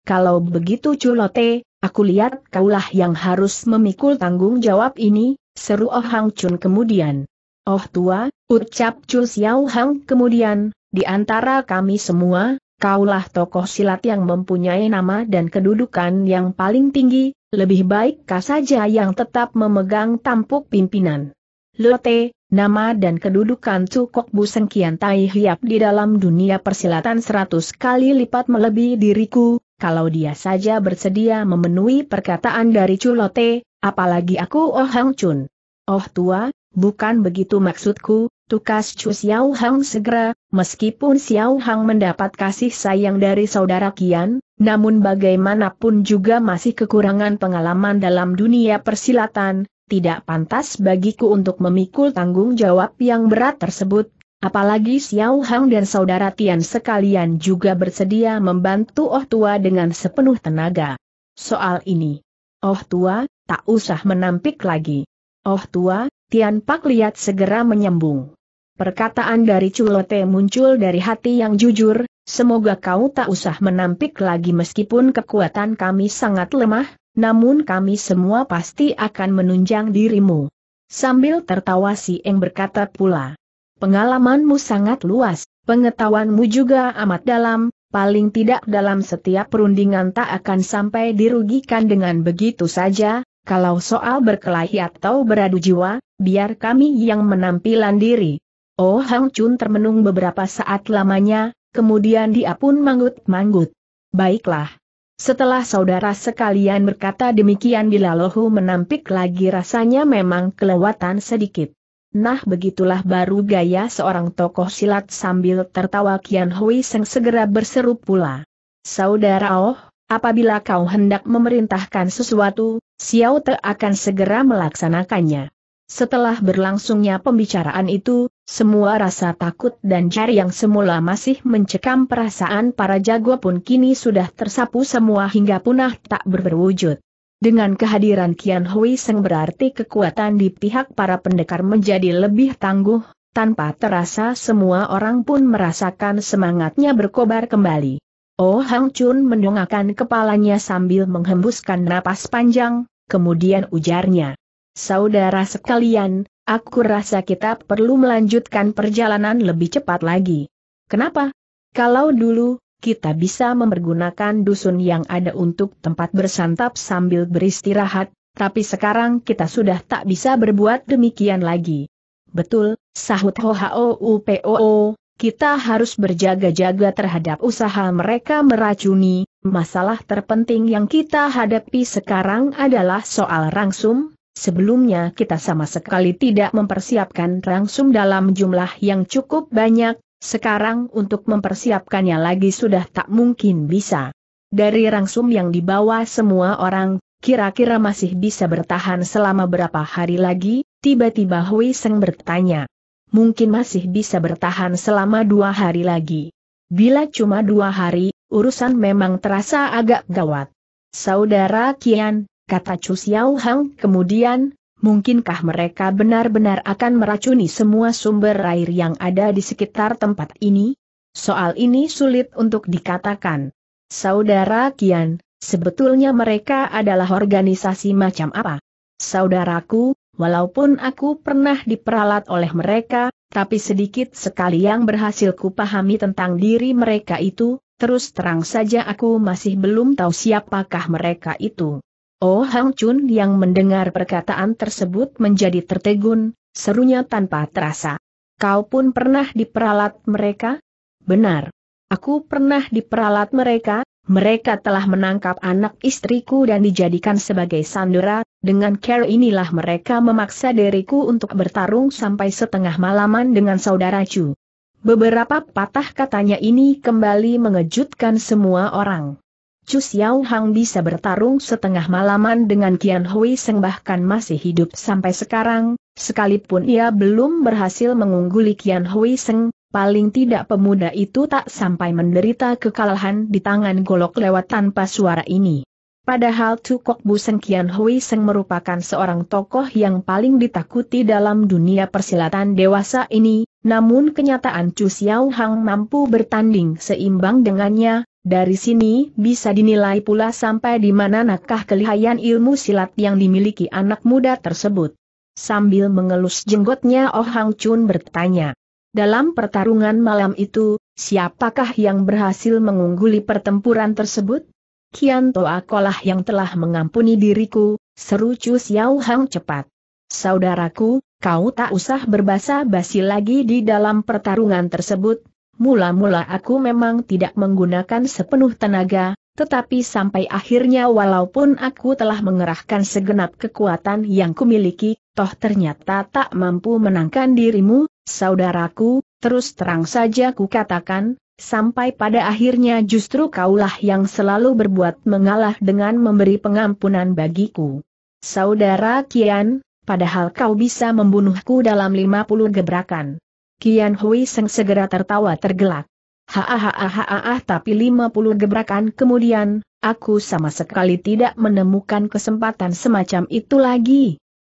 Kalau begitu culote, aku lihat kaulah yang harus memikul tanggung jawab ini, seru Oh Hang Chun kemudian. Oh tua, ucap Chul Xiao Hang kemudian, di antara kami semua, kaulah tokoh silat yang mempunyai nama dan kedudukan yang paling tinggi, lebih baik kau saja yang tetap memegang tampuk pimpinan. Lote, nama dan kedudukan Cukok Buseng Kian Tai Hiap di dalam dunia persilatan seratus kali lipat melebihi diriku, kalau dia saja bersedia memenuhi perkataan dari Culote, apalagi aku Oh Hang Chun. Oh tua, bukan begitu maksudku, Tukas Chu Xiao Hang segera, meskipun Xiao Hang mendapat kasih sayang dari saudara Kian, namun bagaimanapun juga masih kekurangan pengalaman dalam dunia persilatan, tidak pantas bagiku untuk memikul tanggung jawab yang berat tersebut, apalagi Xiao Hang dan saudara Tian sekalian juga bersedia membantu Oh Tua dengan sepenuh tenaga. Soal ini, Oh Tua, tak usah menampik lagi. Oh Tua, Tian Pak lihat segera menyambung. Perkataan dari Culote muncul dari hati yang jujur, semoga kau tak usah menampik lagi meskipun kekuatan kami sangat lemah, namun kami semua pasti akan menunjang dirimu. Sambil tertawa si Eng berkata pula, pengalamanmu sangat luas, pengetahuanmu juga amat dalam, paling tidak dalam setiap perundingan tak akan sampai dirugikan dengan begitu saja, kalau soal berkelahi atau beradu jiwa, biar kami yang menampilan diri. Oh Hang Chun termenung beberapa saat lamanya, kemudian dia pun manggut-manggut. Baiklah. Setelah saudara sekalian berkata demikian bila Lohu menampik lagi rasanya memang kelewatan sedikit. Nah begitulah baru gaya seorang tokoh silat sambil tertawa Kian Hui Seng segera berseru pula. Saudara Oh, apabila kau hendak memerintahkan sesuatu, Xiao Te akan segera melaksanakannya. Setelah berlangsungnya pembicaraan itu, semua rasa takut dan jari yang semula masih mencekam perasaan para jago pun kini sudah tersapu semua hingga punah tak berwujud. Dengan kehadiran Kian Hui Seng berarti kekuatan di pihak para pendekar menjadi lebih tangguh, tanpa terasa semua orang pun merasakan semangatnya berkobar kembali. Oh Hang Chun mendongakkan kepalanya sambil menghembuskan napas panjang, kemudian ujarnya. Saudara sekalian, Aku rasa kita perlu melanjutkan perjalanan lebih cepat lagi. Kenapa? Kalau dulu, kita bisa mempergunakan dusun yang ada untuk tempat bersantap sambil beristirahat, tapi sekarang kita sudah tak bisa berbuat demikian lagi. Betul, sahut HOHOUPOO, kita harus berjaga-jaga terhadap usaha mereka meracuni, masalah terpenting yang kita hadapi sekarang adalah soal rangsum, Sebelumnya kita sama sekali tidak mempersiapkan rangsum dalam jumlah yang cukup banyak, sekarang untuk mempersiapkannya lagi sudah tak mungkin bisa. Dari rangsum yang dibawa semua orang, kira-kira masih bisa bertahan selama berapa hari lagi, tiba-tiba Hui Seng bertanya. Mungkin masih bisa bertahan selama dua hari lagi. Bila cuma dua hari, urusan memang terasa agak gawat. Saudara Kian, kata Chu Xiao Hang kemudian, mungkinkah mereka benar-benar akan meracuni semua sumber air yang ada di sekitar tempat ini? Soal ini sulit untuk dikatakan. Saudara Kian, sebetulnya mereka adalah organisasi macam apa? Saudaraku, walaupun aku pernah diperalat oleh mereka, tapi sedikit sekali yang berhasil kupahami tentang diri mereka itu, terus terang saja aku masih belum tahu siapakah mereka itu. Oh Hang Chun yang mendengar perkataan tersebut menjadi tertegun, serunya tanpa terasa. Kau pun pernah diperalat mereka? Benar. Aku pernah diperalat mereka, mereka telah menangkap anak istriku dan dijadikan sebagai sandera, dengan care inilah mereka memaksa diriku untuk bertarung sampai setengah malaman dengan saudara Chu. Beberapa patah katanya ini kembali mengejutkan semua orang. Chu Xiao Hang bisa bertarung setengah malaman dengan Kian Hui Seng bahkan masih hidup sampai sekarang, sekalipun ia belum berhasil mengungguli Kian Hui Seng, paling tidak pemuda itu tak sampai menderita kekalahan di tangan golok lewat tanpa suara ini. Padahal Kok Bu Seng Kian Hui Seng merupakan seorang tokoh yang paling ditakuti dalam dunia persilatan dewasa ini, namun kenyataan Chu Xiao Hang mampu bertanding seimbang dengannya, dari sini bisa dinilai pula sampai di mana nakah kelihayan ilmu silat yang dimiliki anak muda tersebut. Sambil mengelus jenggotnya Oh Hang Chun bertanya. Dalam pertarungan malam itu, siapakah yang berhasil mengungguli pertempuran tersebut? Kian Toakolah yang telah mengampuni diriku, seru Chu Xiao Hang cepat. Saudaraku, kau tak usah berbasa basi lagi di dalam pertarungan tersebut, Mula-mula aku memang tidak menggunakan sepenuh tenaga, tetapi sampai akhirnya walaupun aku telah mengerahkan segenap kekuatan yang kumiliki, toh ternyata tak mampu menangkan dirimu, saudaraku, terus terang saja kukatakan, sampai pada akhirnya justru kaulah yang selalu berbuat mengalah dengan memberi pengampunan bagiku. Saudara Kian, padahal kau bisa membunuhku dalam 50 gebrakan. Kian Hui Seng segera tertawa tergelak. Hahaha tapi 50 gebrakan kemudian, aku sama sekali tidak menemukan kesempatan semacam itu lagi.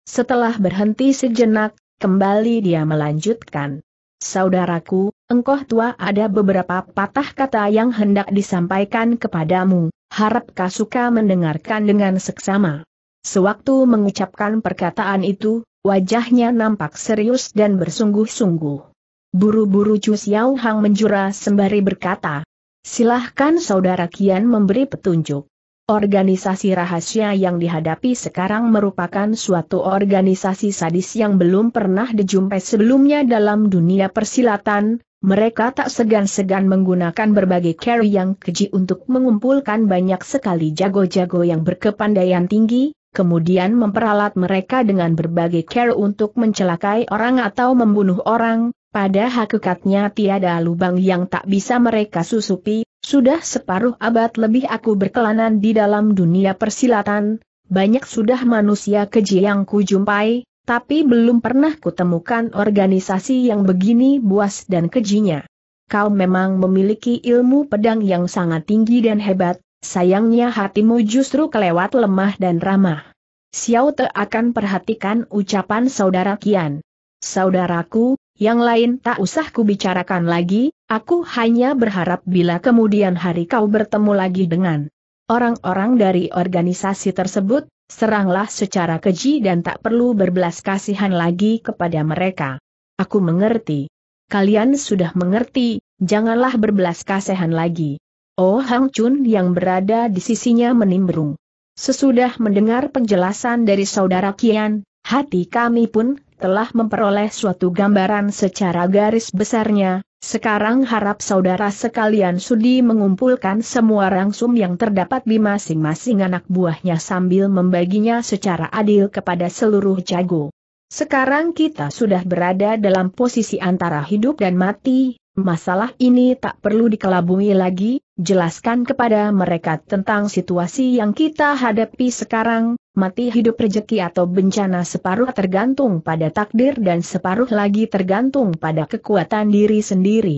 Setelah berhenti sejenak, kembali dia melanjutkan. Saudaraku, engkau tua ada beberapa patah kata yang hendak disampaikan kepadamu, harap kau suka mendengarkan dengan seksama. Sewaktu mengucapkan perkataan itu, wajahnya nampak serius dan bersungguh-sungguh. Buru-buru Chu Xiao Hang menjura sembari berkata, Silahkan saudara Kian memberi petunjuk. Organisasi rahasia yang dihadapi sekarang merupakan suatu organisasi sadis yang belum pernah dijumpai sebelumnya dalam dunia persilatan, mereka tak segan-segan menggunakan berbagai carry yang keji untuk mengumpulkan banyak sekali jago-jago yang berkepandaian tinggi, kemudian memperalat mereka dengan berbagai care untuk mencelakai orang atau membunuh orang, pada hakikatnya tiada lubang yang tak bisa mereka susupi, sudah separuh abad lebih aku berkelanan di dalam dunia persilatan, banyak sudah manusia keji yang kujumpai, tapi belum pernah kutemukan organisasi yang begini buas dan kejinya. Kau memang memiliki ilmu pedang yang sangat tinggi dan hebat, sayangnya hatimu justru kelewat lemah dan ramah. Xiao Te akan perhatikan ucapan saudara Kian. Saudaraku, yang lain tak usah kubicarakan lagi, aku hanya berharap bila kemudian hari kau bertemu lagi dengan orang-orang dari organisasi tersebut, seranglah secara keji dan tak perlu berbelas kasihan lagi kepada mereka. Aku mengerti. Kalian sudah mengerti, janganlah berbelas kasihan lagi. Oh Hang Chun yang berada di sisinya menimbrung. Sesudah mendengar penjelasan dari saudara Kian, hati kami pun telah memperoleh suatu gambaran secara garis besarnya, sekarang harap saudara sekalian sudi mengumpulkan semua rangsum yang terdapat di masing-masing anak buahnya sambil membaginya secara adil kepada seluruh jago. Sekarang kita sudah berada dalam posisi antara hidup dan mati, masalah ini tak perlu dikelabui lagi, Jelaskan kepada mereka tentang situasi yang kita hadapi sekarang, mati hidup rejeki atau bencana separuh tergantung pada takdir dan separuh lagi tergantung pada kekuatan diri sendiri.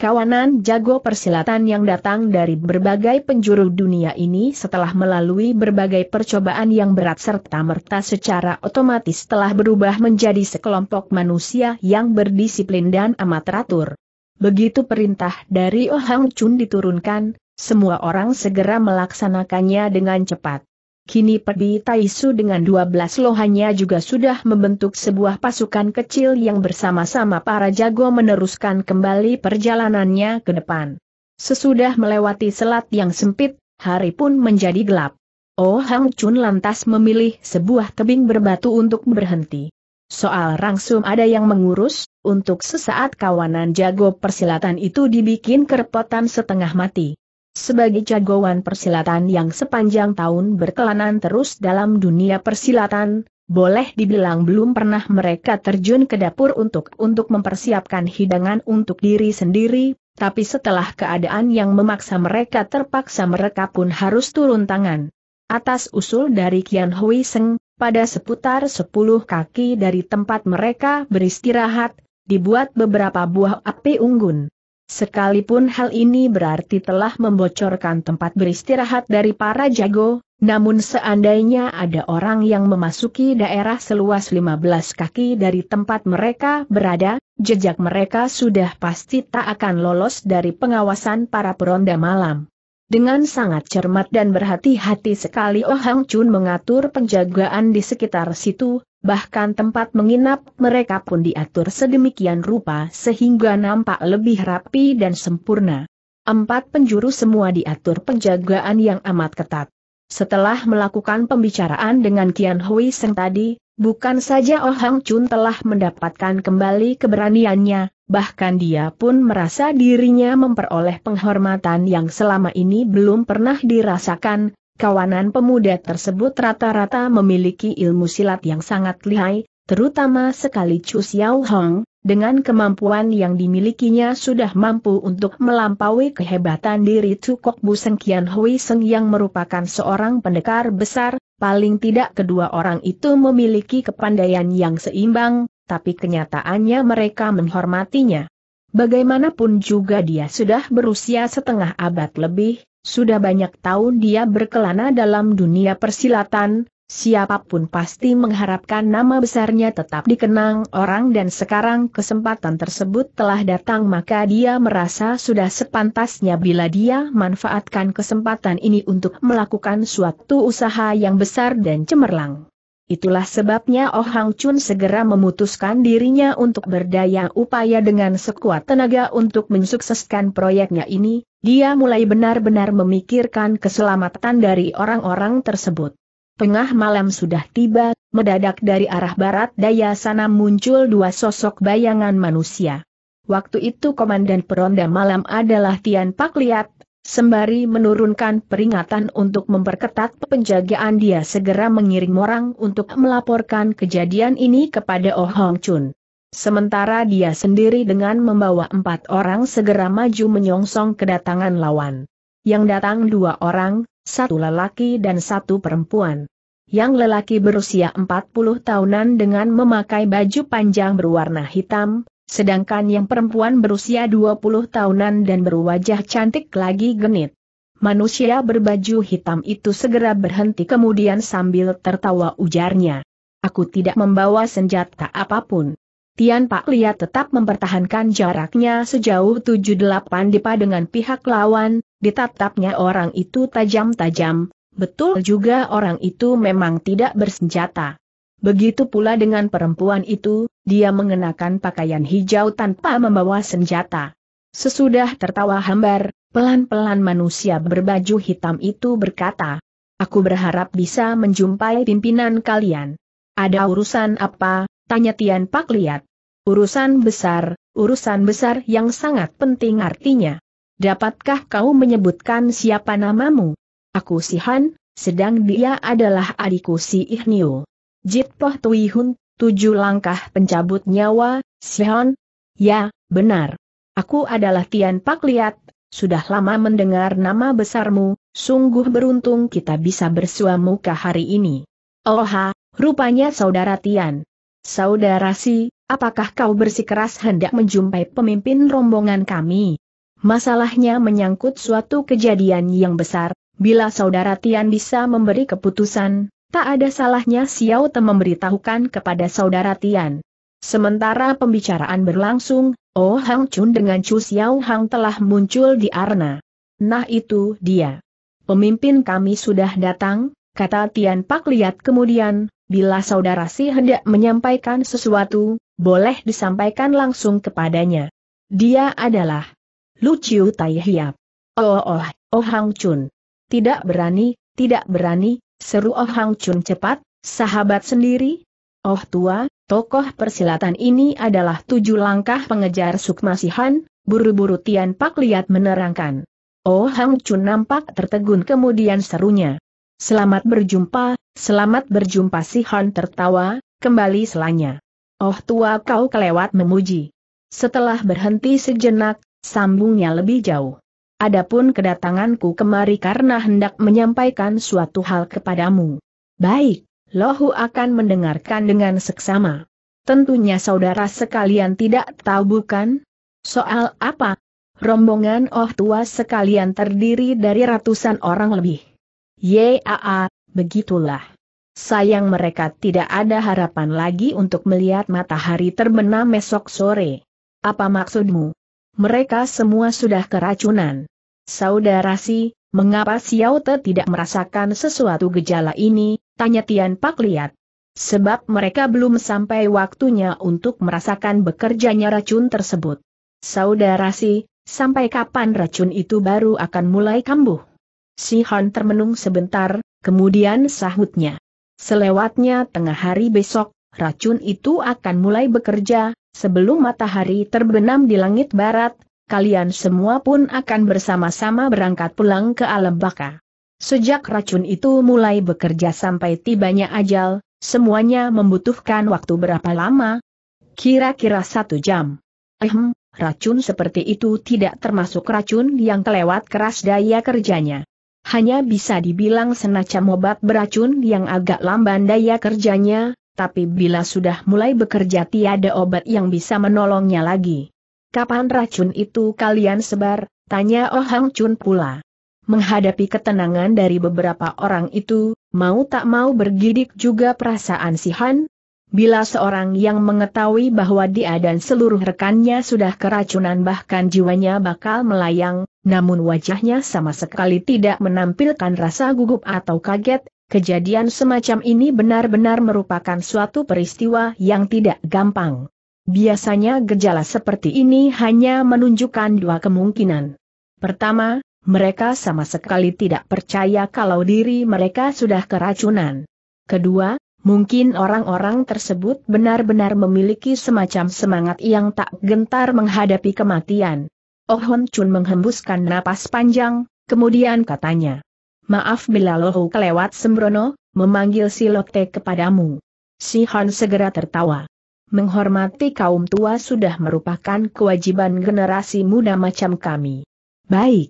Kawanan jago persilatan yang datang dari berbagai penjuru dunia ini setelah melalui berbagai percobaan yang berat serta merta secara otomatis telah berubah menjadi sekelompok manusia yang berdisiplin dan amat teratur. Begitu perintah dari Ohang Chun diturunkan, semua orang segera melaksanakannya dengan cepat. Kini Pedi Taisu dengan 12 lohannya juga sudah membentuk sebuah pasukan kecil yang bersama-sama para jago meneruskan kembali perjalanannya ke depan. Sesudah melewati selat yang sempit, hari pun menjadi gelap. Oh Hang Chun lantas memilih sebuah tebing berbatu untuk berhenti. Soal rangsum ada yang mengurus, untuk sesaat kawanan jago persilatan itu dibikin kerepotan setengah mati. Sebagai jagoan persilatan yang sepanjang tahun berkelanan terus dalam dunia persilatan, boleh dibilang belum pernah mereka terjun ke dapur untuk untuk mempersiapkan hidangan untuk diri sendiri, tapi setelah keadaan yang memaksa mereka terpaksa mereka pun harus turun tangan. Atas usul dari Kian Hui Seng, pada seputar sepuluh kaki dari tempat mereka beristirahat, dibuat beberapa buah api unggun. Sekalipun hal ini berarti telah membocorkan tempat beristirahat dari para jago, namun seandainya ada orang yang memasuki daerah seluas 15 kaki dari tempat mereka berada, jejak mereka sudah pasti tak akan lolos dari pengawasan para peronda malam. Dengan sangat cermat dan berhati-hati sekali Oh Hang Chun mengatur penjagaan di sekitar situ, bahkan tempat menginap mereka pun diatur sedemikian rupa sehingga nampak lebih rapi dan sempurna. Empat penjuru semua diatur penjagaan yang amat ketat. Setelah melakukan pembicaraan dengan Kian Hui Seng tadi, bukan saja Oh Hang Chun telah mendapatkan kembali keberaniannya, bahkan dia pun merasa dirinya memperoleh penghormatan yang selama ini belum pernah dirasakan, kawanan pemuda tersebut rata-rata memiliki ilmu silat yang sangat lihai, terutama sekali Chu Xiao Hong, dengan kemampuan yang dimilikinya sudah mampu untuk melampaui kehebatan diri Chu Kok Bu Seng Kian Hui Seng yang merupakan seorang pendekar besar, paling tidak kedua orang itu memiliki kepandaian yang seimbang, tapi kenyataannya mereka menghormatinya. Bagaimanapun juga dia sudah berusia setengah abad lebih, sudah banyak tahun dia berkelana dalam dunia persilatan, siapapun pasti mengharapkan nama besarnya tetap dikenang orang dan sekarang kesempatan tersebut telah datang maka dia merasa sudah sepantasnya bila dia manfaatkan kesempatan ini untuk melakukan suatu usaha yang besar dan cemerlang. Itulah sebabnya Oh Hang Chun segera memutuskan dirinya untuk berdaya upaya dengan sekuat tenaga untuk mensukseskan proyeknya ini, dia mulai benar-benar memikirkan keselamatan dari orang-orang tersebut. Tengah malam sudah tiba, mendadak dari arah barat daya sana muncul dua sosok bayangan manusia. Waktu itu komandan peronda malam adalah Tian Pak Liat, Sembari menurunkan peringatan untuk memperketat penjagaan dia segera mengirim orang untuk melaporkan kejadian ini kepada Oh Hong Chun. Sementara dia sendiri dengan membawa empat orang segera maju menyongsong kedatangan lawan. Yang datang dua orang, satu lelaki dan satu perempuan. Yang lelaki berusia 40 tahunan dengan memakai baju panjang berwarna hitam, Sedangkan yang perempuan berusia 20 tahunan dan berwajah cantik lagi genit. Manusia berbaju hitam itu segera berhenti kemudian sambil tertawa ujarnya. Aku tidak membawa senjata apapun. Tian Pak Lia tetap mempertahankan jaraknya sejauh delapan depa dengan pihak lawan, ditatapnya orang itu tajam-tajam, betul juga orang itu memang tidak bersenjata. Begitu pula dengan perempuan itu, dia mengenakan pakaian hijau tanpa membawa senjata. Sesudah tertawa hambar, pelan-pelan manusia berbaju hitam itu berkata, Aku berharap bisa menjumpai pimpinan kalian. Ada urusan apa? Tanya Tian Pak Liat. Urusan besar, urusan besar yang sangat penting artinya. Dapatkah kau menyebutkan siapa namamu? Aku Sihan, sedang dia adalah adikku si Ihnio. Jit Poh Tui Hun, tujuh langkah pencabut nyawa, Sihon? Ya, benar. Aku adalah Tian Pak Liat, sudah lama mendengar nama besarmu, sungguh beruntung kita bisa bersua muka hari ini. Oha, rupanya saudara Tian. Saudara Si, apakah kau bersikeras hendak menjumpai pemimpin rombongan kami? Masalahnya menyangkut suatu kejadian yang besar, bila saudara Tian bisa memberi keputusan, Tak ada salahnya Xiao Te memberitahukan kepada saudara Tian. Sementara pembicaraan berlangsung, Oh Hang Chun dengan Chu Xiao Hang telah muncul di arena. Nah itu dia. Pemimpin kami sudah datang, kata Tian Pak Liat kemudian, bila saudara si hendak menyampaikan sesuatu, boleh disampaikan langsung kepadanya. Dia adalah Lu Luciu Tai Hiap. oh oh, Oh Hang Chun. Tidak berani, tidak berani, Seru Oh Hang Chun cepat, sahabat sendiri? Oh tua, tokoh persilatan ini adalah tujuh langkah pengejar Sukma sukmasihan, buru-buru Tian Pak Liat menerangkan. Oh Hang Chun nampak tertegun kemudian serunya. Selamat berjumpa, selamat berjumpa si Han tertawa, kembali selanya. Oh tua kau kelewat memuji. Setelah berhenti sejenak, sambungnya lebih jauh. Adapun kedatanganku kemari karena hendak menyampaikan suatu hal kepadamu. Baik, Lohu akan mendengarkan dengan seksama. Tentunya saudara sekalian tidak tahu bukan? Soal apa? Rombongan oh tua sekalian terdiri dari ratusan orang lebih. Yaa, begitulah. Sayang mereka tidak ada harapan lagi untuk melihat matahari terbenam esok sore. Apa maksudmu? mereka semua sudah keracunan. Saudara si, mengapa Xiao Te tidak merasakan sesuatu gejala ini, tanya Tian Pak lihat. Sebab mereka belum sampai waktunya untuk merasakan bekerjanya racun tersebut. Saudara si, sampai kapan racun itu baru akan mulai kambuh? Si Han termenung sebentar, kemudian sahutnya. Selewatnya tengah hari besok, racun itu akan mulai bekerja, sebelum matahari terbenam di langit barat, kalian semua pun akan bersama-sama berangkat pulang ke alam baka. Sejak racun itu mulai bekerja sampai tibanya ajal, semuanya membutuhkan waktu berapa lama? Kira-kira satu jam. Ehem, racun seperti itu tidak termasuk racun yang kelewat keras daya kerjanya. Hanya bisa dibilang senacam obat beracun yang agak lamban daya kerjanya, tapi bila sudah mulai bekerja tiada obat yang bisa menolongnya lagi. Kapan racun itu kalian sebar? Tanya Oh Hang Chun pula. Menghadapi ketenangan dari beberapa orang itu, mau tak mau bergidik juga perasaan si Han, Bila seorang yang mengetahui bahwa dia dan seluruh rekannya sudah keracunan bahkan jiwanya bakal melayang, namun wajahnya sama sekali tidak menampilkan rasa gugup atau kaget, Kejadian semacam ini benar-benar merupakan suatu peristiwa yang tidak gampang. Biasanya gejala seperti ini hanya menunjukkan dua kemungkinan. Pertama, mereka sama sekali tidak percaya kalau diri mereka sudah keracunan. Kedua, mungkin orang-orang tersebut benar-benar memiliki semacam semangat yang tak gentar menghadapi kematian. Oh Hon Chun menghembuskan napas panjang, kemudian katanya. Maaf bila lohu kelewat sembrono, memanggil si Lokte kepadamu. Si Han segera tertawa. Menghormati kaum tua sudah merupakan kewajiban generasi muda macam kami. Baik.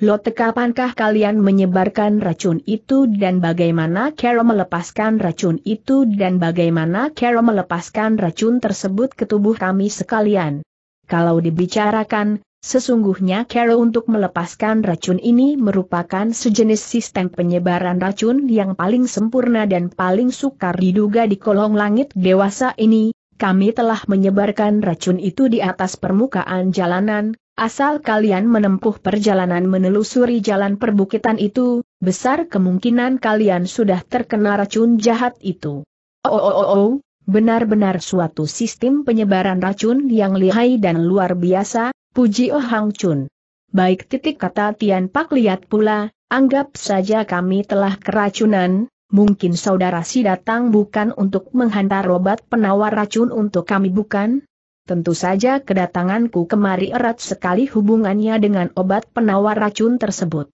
Lote kapankah kalian menyebarkan racun itu dan bagaimana Carol melepaskan racun itu dan bagaimana Carol melepaskan racun tersebut ke tubuh kami sekalian? Kalau dibicarakan, Sesungguhnya cara untuk melepaskan racun ini merupakan sejenis sistem penyebaran racun yang paling sempurna dan paling sukar diduga di kolong langit dewasa ini. Kami telah menyebarkan racun itu di atas permukaan jalanan, asal kalian menempuh perjalanan menelusuri jalan perbukitan itu, besar kemungkinan kalian sudah terkena racun jahat itu. Oh, oh, oh, oh benar-benar suatu sistem penyebaran racun yang lihai dan luar biasa, puji Oh Hang Chun. Baik titik kata Tian Pak lihat pula, anggap saja kami telah keracunan, mungkin saudara si datang bukan untuk menghantar obat penawar racun untuk kami bukan? Tentu saja kedatanganku kemari erat sekali hubungannya dengan obat penawar racun tersebut.